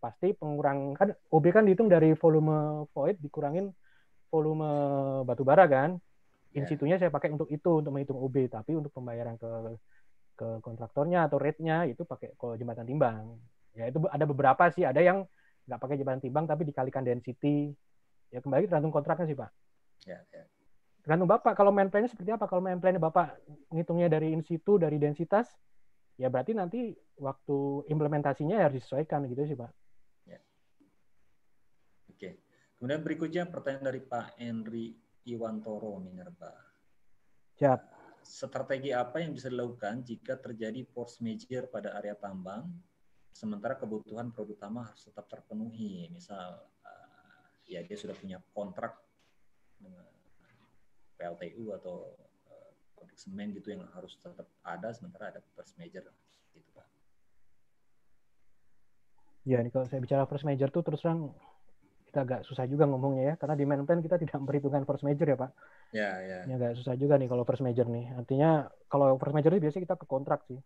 pasti pengurang kan OB kan dihitung dari volume void dikurangin volume batu bara kan. Yeah. Institunya ya. saya pakai untuk itu untuk menghitung OB, tapi untuk pembayaran ke ke kontraktornya atau rate-nya itu pakai kalau jembatan timbang. Ya itu ada beberapa sih, ada yang nggak pakai jembatan timbang tapi dikalikan density. Ya kembali tergantung kontraknya sih, Pak. yeah, Yeah tergantung bapak kalau main plannya seperti apa kalau main plannya bapak ngitungnya dari in situ dari densitas ya berarti nanti waktu implementasinya harus disesuaikan gitu sih pak ya. oke kemudian berikutnya pertanyaan dari pak Henry Iwantoro Minerba siap strategi apa yang bisa dilakukan jika terjadi force major pada area tambang sementara kebutuhan produk tambang harus tetap terpenuhi misal eh, ya dia sudah punya kontrak PLTU atau uh, eh, semen gitu yang harus tetap ada sementara ada first major gitu pak. Ya, ini kalau saya bicara first major tuh terus terang kita agak susah juga ngomongnya ya karena di main plan kita tidak memperhitungkan first major ya pak. Ya ya. Ini agak susah juga nih kalau first major nih. Artinya kalau first major itu biasanya kita ke kontrak sih.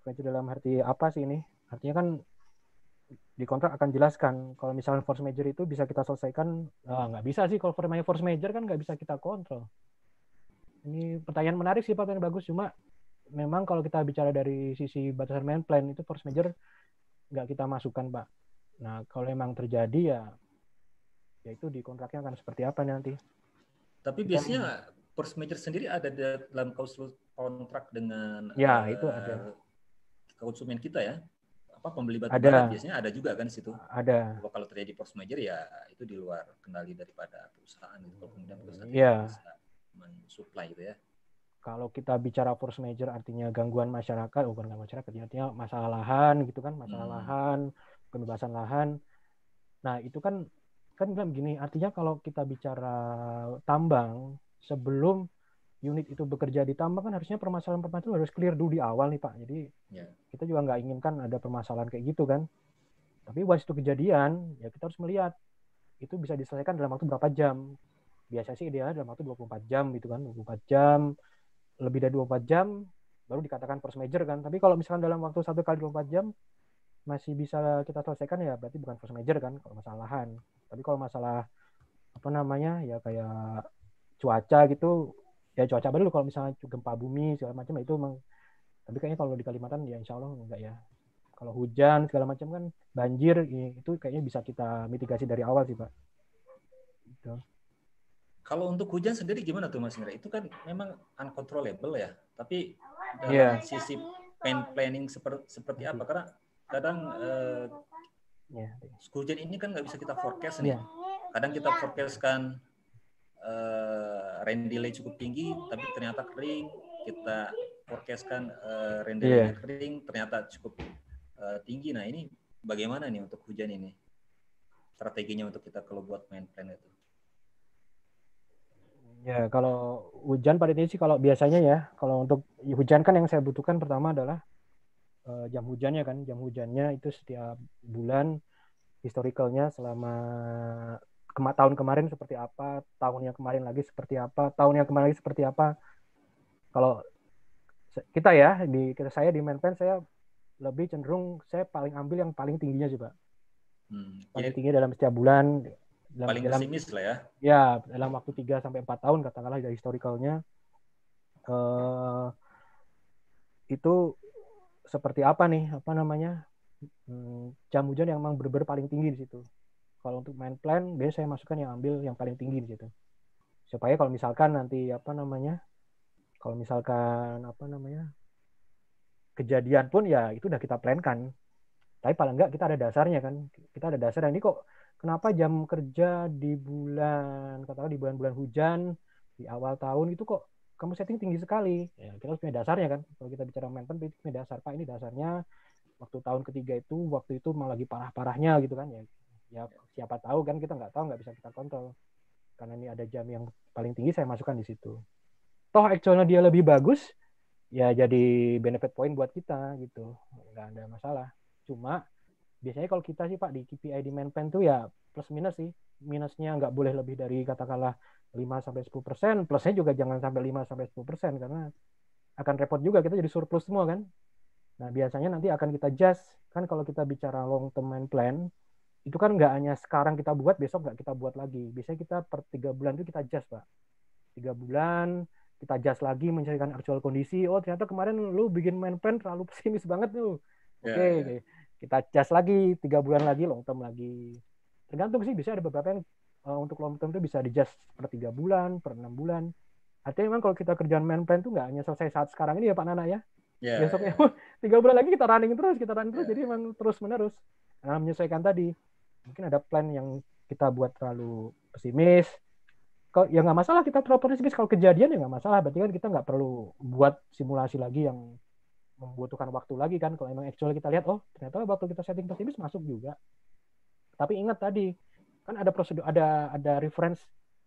First major dalam arti apa sih ini? Artinya kan di kontrak akan jelaskan kalau misalnya force major itu bisa kita selesaikan nah, nggak bisa sih kalau namanya force major kan nggak bisa kita kontrol ini pertanyaan menarik sih pak pertanyaan bagus cuma memang kalau kita bicara dari sisi batasan main plan itu force major nggak kita masukkan pak nah kalau memang terjadi ya yaitu di kontraknya akan seperti apa nanti tapi kita biasanya ini. force major sendiri ada dalam kontrak dengan ya uh, itu ada konsumen kita ya apa pembeli batu bara biasanya ada juga kan situ. Ada. Bahwa kalau terjadi force major ya itu di luar kendali daripada perusahaan itu Kalau kemudian perusahaan yeah. bisa mensuplai gitu ya. Kalau kita bicara force major artinya gangguan masyarakat, oh, bukan gangguan masyarakat, ya, artinya masalah lahan gitu kan, masalah hmm. lahan, pembebasan lahan. Nah, itu kan kan bilang gini, artinya kalau kita bicara tambang sebelum unit itu bekerja ditambah kan harusnya permasalahan-permasalahan harus clear dulu di awal nih Pak. Jadi yeah. kita juga nggak inginkan ada permasalahan kayak gitu kan. Tapi waktu itu kejadian, ya kita harus melihat itu bisa diselesaikan dalam waktu berapa jam. Biasanya sih idealnya dalam waktu 24 jam gitu kan, 24 jam, lebih dari 24 jam baru dikatakan force major kan. Tapi kalau misalkan dalam waktu satu kali 24 jam masih bisa kita selesaikan ya berarti bukan force major kan kalau masalahan. Tapi kalau masalah apa namanya ya kayak cuaca gitu ya cuaca baru kalau misalnya gempa bumi segala macam ya itu memang tapi kayaknya kalau di Kalimantan ya insya Allah enggak ya kalau hujan segala macam kan banjir ya, itu kayaknya bisa kita mitigasi dari awal sih pak gitu. kalau untuk hujan sendiri gimana tuh mas Ngera itu kan memang uncontrollable ya tapi dalam yeah. sisi planning seperti seperti apa karena kadang eh, iya. hujan ini kan nggak bisa kita forecast nih yeah. kadang kita forecastkan eh, rain delay cukup tinggi tapi ternyata kering kita forecastkan uh, rain delay yeah. kering ternyata cukup uh, tinggi nah ini bagaimana nih untuk hujan ini strateginya untuk kita kalau buat main plan itu ya kalau hujan pada ini sih kalau biasanya ya kalau untuk hujan kan yang saya butuhkan pertama adalah uh, jam hujannya kan jam hujannya itu setiap bulan historicalnya selama kema tahun kemarin seperti apa, tahun yang kemarin lagi seperti apa, tahun yang kemarin lagi seperti apa. Kalau kita ya di kita saya di Menpen saya lebih cenderung saya paling ambil yang paling tingginya sih pak. Hmm, ya. paling jadi, tinggi dalam setiap bulan. Dalam, paling dalam, pesimis lah ya. Ya dalam waktu 3 sampai empat tahun katakanlah dari historicalnya. Uh, itu seperti apa nih apa namanya hmm, jam hujan yang memang berber paling tinggi di situ kalau untuk main plan biasanya saya masukkan yang ambil yang paling tinggi gitu supaya kalau misalkan nanti apa namanya kalau misalkan apa namanya kejadian pun ya itu udah kita plan kan tapi paling enggak kita ada dasarnya kan kita ada dasar nah, ini kok kenapa jam kerja di bulan katakan di bulan-bulan hujan di awal tahun itu kok kamu setting tinggi sekali ya, kita harus punya dasarnya kan kalau kita bicara main plan punya dasar pak ini dasarnya waktu tahun ketiga itu waktu itu malah lagi parah-parahnya gitu kan ya ya siapa tahu kan kita nggak tahu nggak bisa kita kontrol karena ini ada jam yang paling tinggi saya masukkan di situ toh actualnya dia lebih bagus ya jadi benefit point buat kita gitu nggak ada masalah cuma biasanya kalau kita sih pak di KPI di mainpen tuh ya plus minus sih minusnya nggak boleh lebih dari katakanlah 5 sampai sepuluh persen plusnya juga jangan sampai 5 sampai sepuluh persen karena akan repot juga kita jadi surplus semua kan nah biasanya nanti akan kita adjust kan kalau kita bicara long term main plan itu kan nggak hanya sekarang kita buat besok nggak kita buat lagi biasanya kita per tiga bulan itu kita adjust pak tiga bulan kita adjust lagi mencarikan actual kondisi oh ternyata kemarin lu bikin main plan terlalu pesimis banget tuh ya, oke okay, ya. yeah, gitu. kita adjust lagi tiga bulan lagi long term lagi tergantung sih bisa ada beberapa yang uh, untuk long term itu bisa di adjust per tiga bulan per enam bulan artinya memang kalau kita kerjaan main plan tuh nggak hanya selesai saat sekarang ini ya Pak Nana ya yeah, besoknya yeah. *laughs* tiga bulan lagi kita running terus kita running terus yeah. jadi emang terus menerus nah, menyesuaikan tadi mungkin ada plan yang kita buat terlalu pesimis kalau ya nggak masalah kita terlalu pesimis kalau kejadian ya nggak masalah berarti kan kita nggak perlu buat simulasi lagi yang membutuhkan waktu lagi kan kalau emang actual kita lihat oh ternyata waktu kita setting pesimis masuk juga tapi ingat tadi kan ada prosedur ada ada reference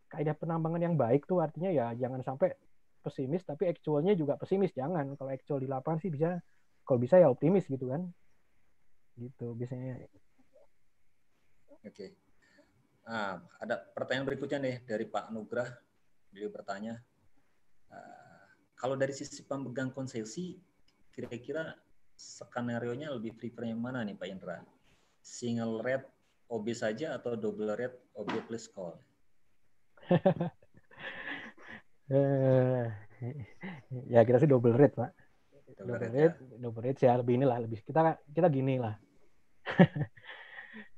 kaidah penambangan yang baik tuh artinya ya jangan sampai pesimis tapi actualnya juga pesimis jangan kalau actual di lapangan sih bisa kalau bisa ya optimis gitu kan gitu biasanya Oke. Okay. Nah, ada pertanyaan berikutnya nih dari Pak Nugrah. Beliau bertanya, ah, kalau dari sisi pemegang konsesi, kira-kira skenario nya lebih prefer yang mana nih Pak Indra? Single rate OB saja atau double rate OB plus call? *laughs* Eh, ya kita sih double rate Pak. Double, double rate, double rate, ya. ya lebih inilah lebih kita kita gini lah. *laughs*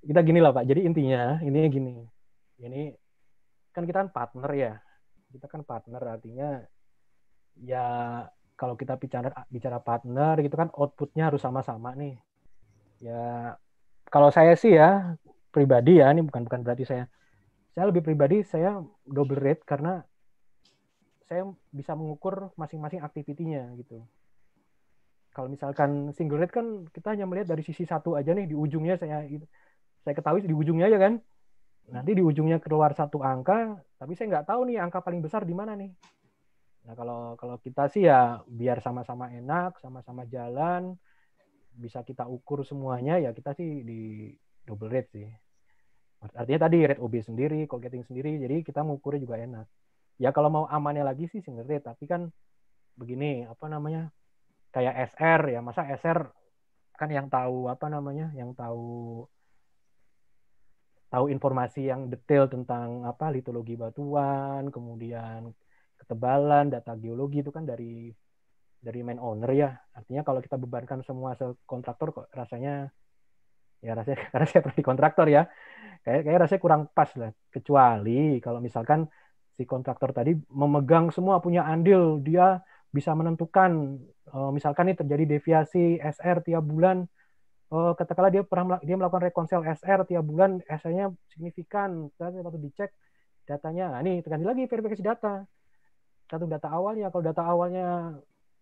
kita gini lah Pak. Jadi intinya ini gini. Ini kan kita kan partner ya. Kita kan partner artinya ya kalau kita bicara bicara partner gitu kan outputnya harus sama-sama nih. Ya kalau saya sih ya pribadi ya ini bukan bukan berarti saya saya lebih pribadi saya double rate karena saya bisa mengukur masing-masing aktivitinya gitu. Kalau misalkan single rate kan kita hanya melihat dari sisi satu aja nih di ujungnya saya gitu saya ketahui di ujungnya aja kan. Hmm. Nanti di ujungnya keluar satu angka, tapi saya nggak tahu nih angka paling besar di mana nih. Nah kalau kalau kita sih ya biar sama-sama enak, sama-sama jalan, bisa kita ukur semuanya ya kita sih di double rate sih. Artinya tadi rate OB sendiri, getting sendiri, jadi kita mengukurnya juga enak. Ya kalau mau amannya lagi sih single rate, tapi kan begini apa namanya kayak SR ya masa SR kan yang tahu apa namanya yang tahu tahu informasi yang detail tentang apa litologi batuan, kemudian ketebalan, data geologi itu kan dari dari main owner ya. Artinya kalau kita bebankan semua ke kontraktor kok rasanya ya rasanya karena *laughs* saya pernah kontraktor ya. Kayak kayak rasanya kurang pas lah. Kecuali kalau misalkan si kontraktor tadi memegang semua punya andil, dia bisa menentukan eh, misalkan ini terjadi deviasi SR tiap bulan uh, katakanlah dia pernah dia melakukan rekonsel SR tiap bulan SR-nya signifikan dan waktu dicek datanya nah, ini terganti lagi verifikasi data satu data awalnya kalau data awalnya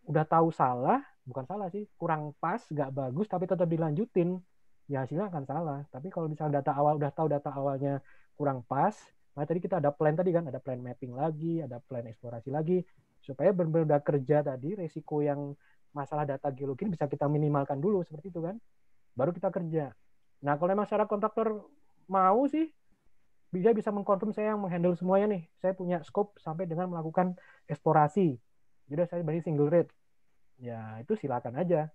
udah tahu salah bukan salah sih kurang pas nggak bagus tapi tetap dilanjutin ya hasilnya akan salah tapi kalau misalnya data awal udah tahu data awalnya kurang pas nah tadi kita ada plan tadi kan ada plan mapping lagi ada plan eksplorasi lagi supaya benar-benar kerja tadi resiko yang masalah data geologi bisa kita minimalkan dulu seperti itu kan baru kita kerja. Nah, kalau memang secara kontraktor mau sih, bisa bisa mengkonfirm saya yang menghandle semuanya nih. Saya punya scope sampai dengan melakukan eksplorasi. Jadi saya beri single rate. Ya, itu silakan aja.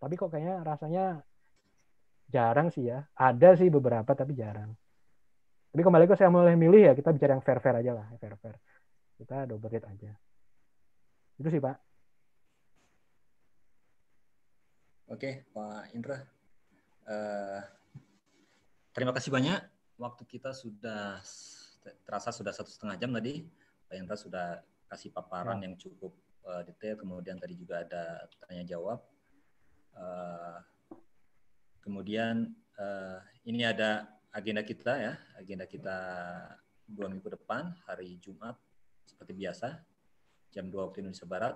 Tapi kok kayaknya rasanya jarang sih ya. Ada sih beberapa tapi jarang. Tapi kembali ke saya mulai milih ya kita bicara yang fair-fair aja lah, fair-fair. Kita double rate aja. Itu sih, Pak. Oke, Pak Indra, Eh, terima kasih banyak. Waktu kita sudah terasa sudah satu setengah jam tadi. Pak Yanta sudah kasih paparan ya. yang cukup eh, detail. Kemudian tadi juga ada tanya jawab. Eh, kemudian ini ada agenda kita ya, agenda kita dua minggu depan hari Jumat seperti biasa jam 2 waktu Indonesia Barat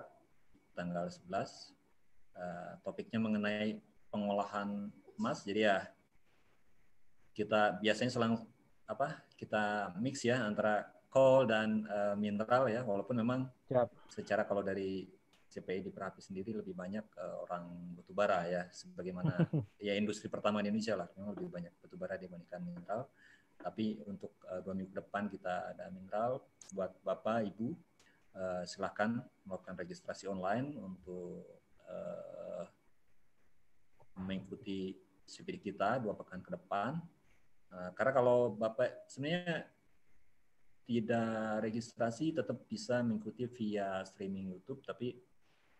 tanggal 11 topiknya mengenai pengolahan emas jadi ya kita biasanya selang apa kita mix ya antara coal dan uh, mineral ya walaupun memang Siap. secara kalau dari CPI di Perapi sendiri lebih banyak uh, orang batubara ya sebagaimana *laughs* ya industri pertama di Indonesia lah memang lebih banyak batubara dibandingkan mineral tapi untuk uh, dua minggu depan kita ada mineral buat bapak ibu uh, silahkan melakukan registrasi online untuk uh, mengikuti CV kita dua pekan ke depan. Uh, karena kalau Bapak sebenarnya tidak registrasi tetap bisa mengikuti via streaming YouTube, tapi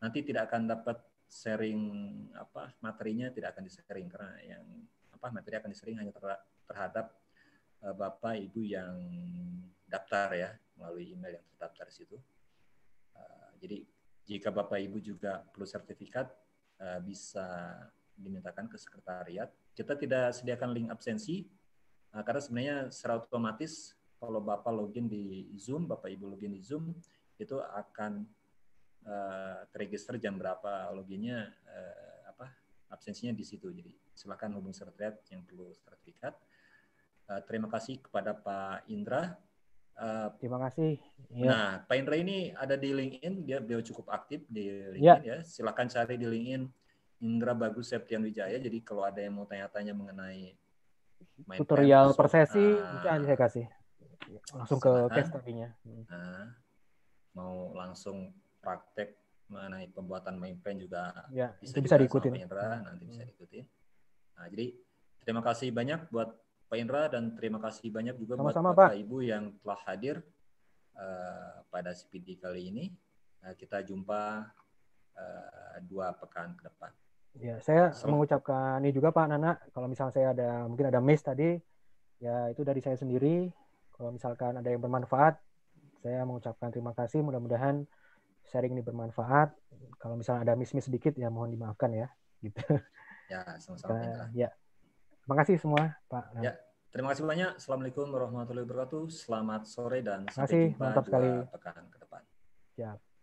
nanti tidak akan dapat sharing apa materinya tidak akan di karena yang apa materi akan di hanya terhadap eh, Bapak Ibu yang daftar ya melalui email yang terdaftar di situ. Eh, jadi jika Bapak Ibu juga perlu sertifikat bisa dimintakan ke sekretariat. Kita tidak sediakan link absensi uh, karena sebenarnya secara otomatis kalau Bapak login di Zoom, Bapak Ibu login di Zoom itu akan uh, terregister jam berapa loginnya uh, apa absensinya di situ. Jadi silakan hubungi sekretariat yang perlu sertifikat. Uh, terima kasih kepada Pak Indra Uh, Terima kasih. Ya. Nah, Pak Indra ini ada di LinkedIn, dia beliau cukup aktif di ya. LinkedIn ya. ya. Silakan cari di LinkedIn Indra Bagus Septian Wijaya. Jadi kalau ada yang mau tanya-tanya mengenai main tutorial per persesi, nah, saya kasih langsung ke nah, case study Nah, hmm. mau langsung praktek mengenai pembuatan main pen juga ya, bisa, itu bisa diikuti. Indra, hmm. nanti bisa hmm. diikuti. Nah, jadi terima kasih banyak buat Pak Indra dan terima kasih banyak juga Sama -sama, buat Bapak Ibu yang telah hadir uh, pada CPD kali ini. Uh, kita jumpa uh, dua pekan ke depan. Ya, saya so. mengucapkan ini juga Pak Nana, kalau misalnya saya ada mungkin ada miss tadi, ya itu dari saya sendiri. Kalau misalkan ada yang bermanfaat, saya mengucapkan terima kasih. Mudah-mudahan sharing ini bermanfaat. Kalau misalnya ada miss-miss sedikit ya mohon dimaafkan ya. Gitu. Ya, sama-sama. Uh, ya. Terima kasih semua, Pak. Ya. Terima kasih banyak. Assalamualaikum warahmatullahi wabarakatuh. Selamat sore dan sampai jumpa Mantap pekan ke depan. Ya.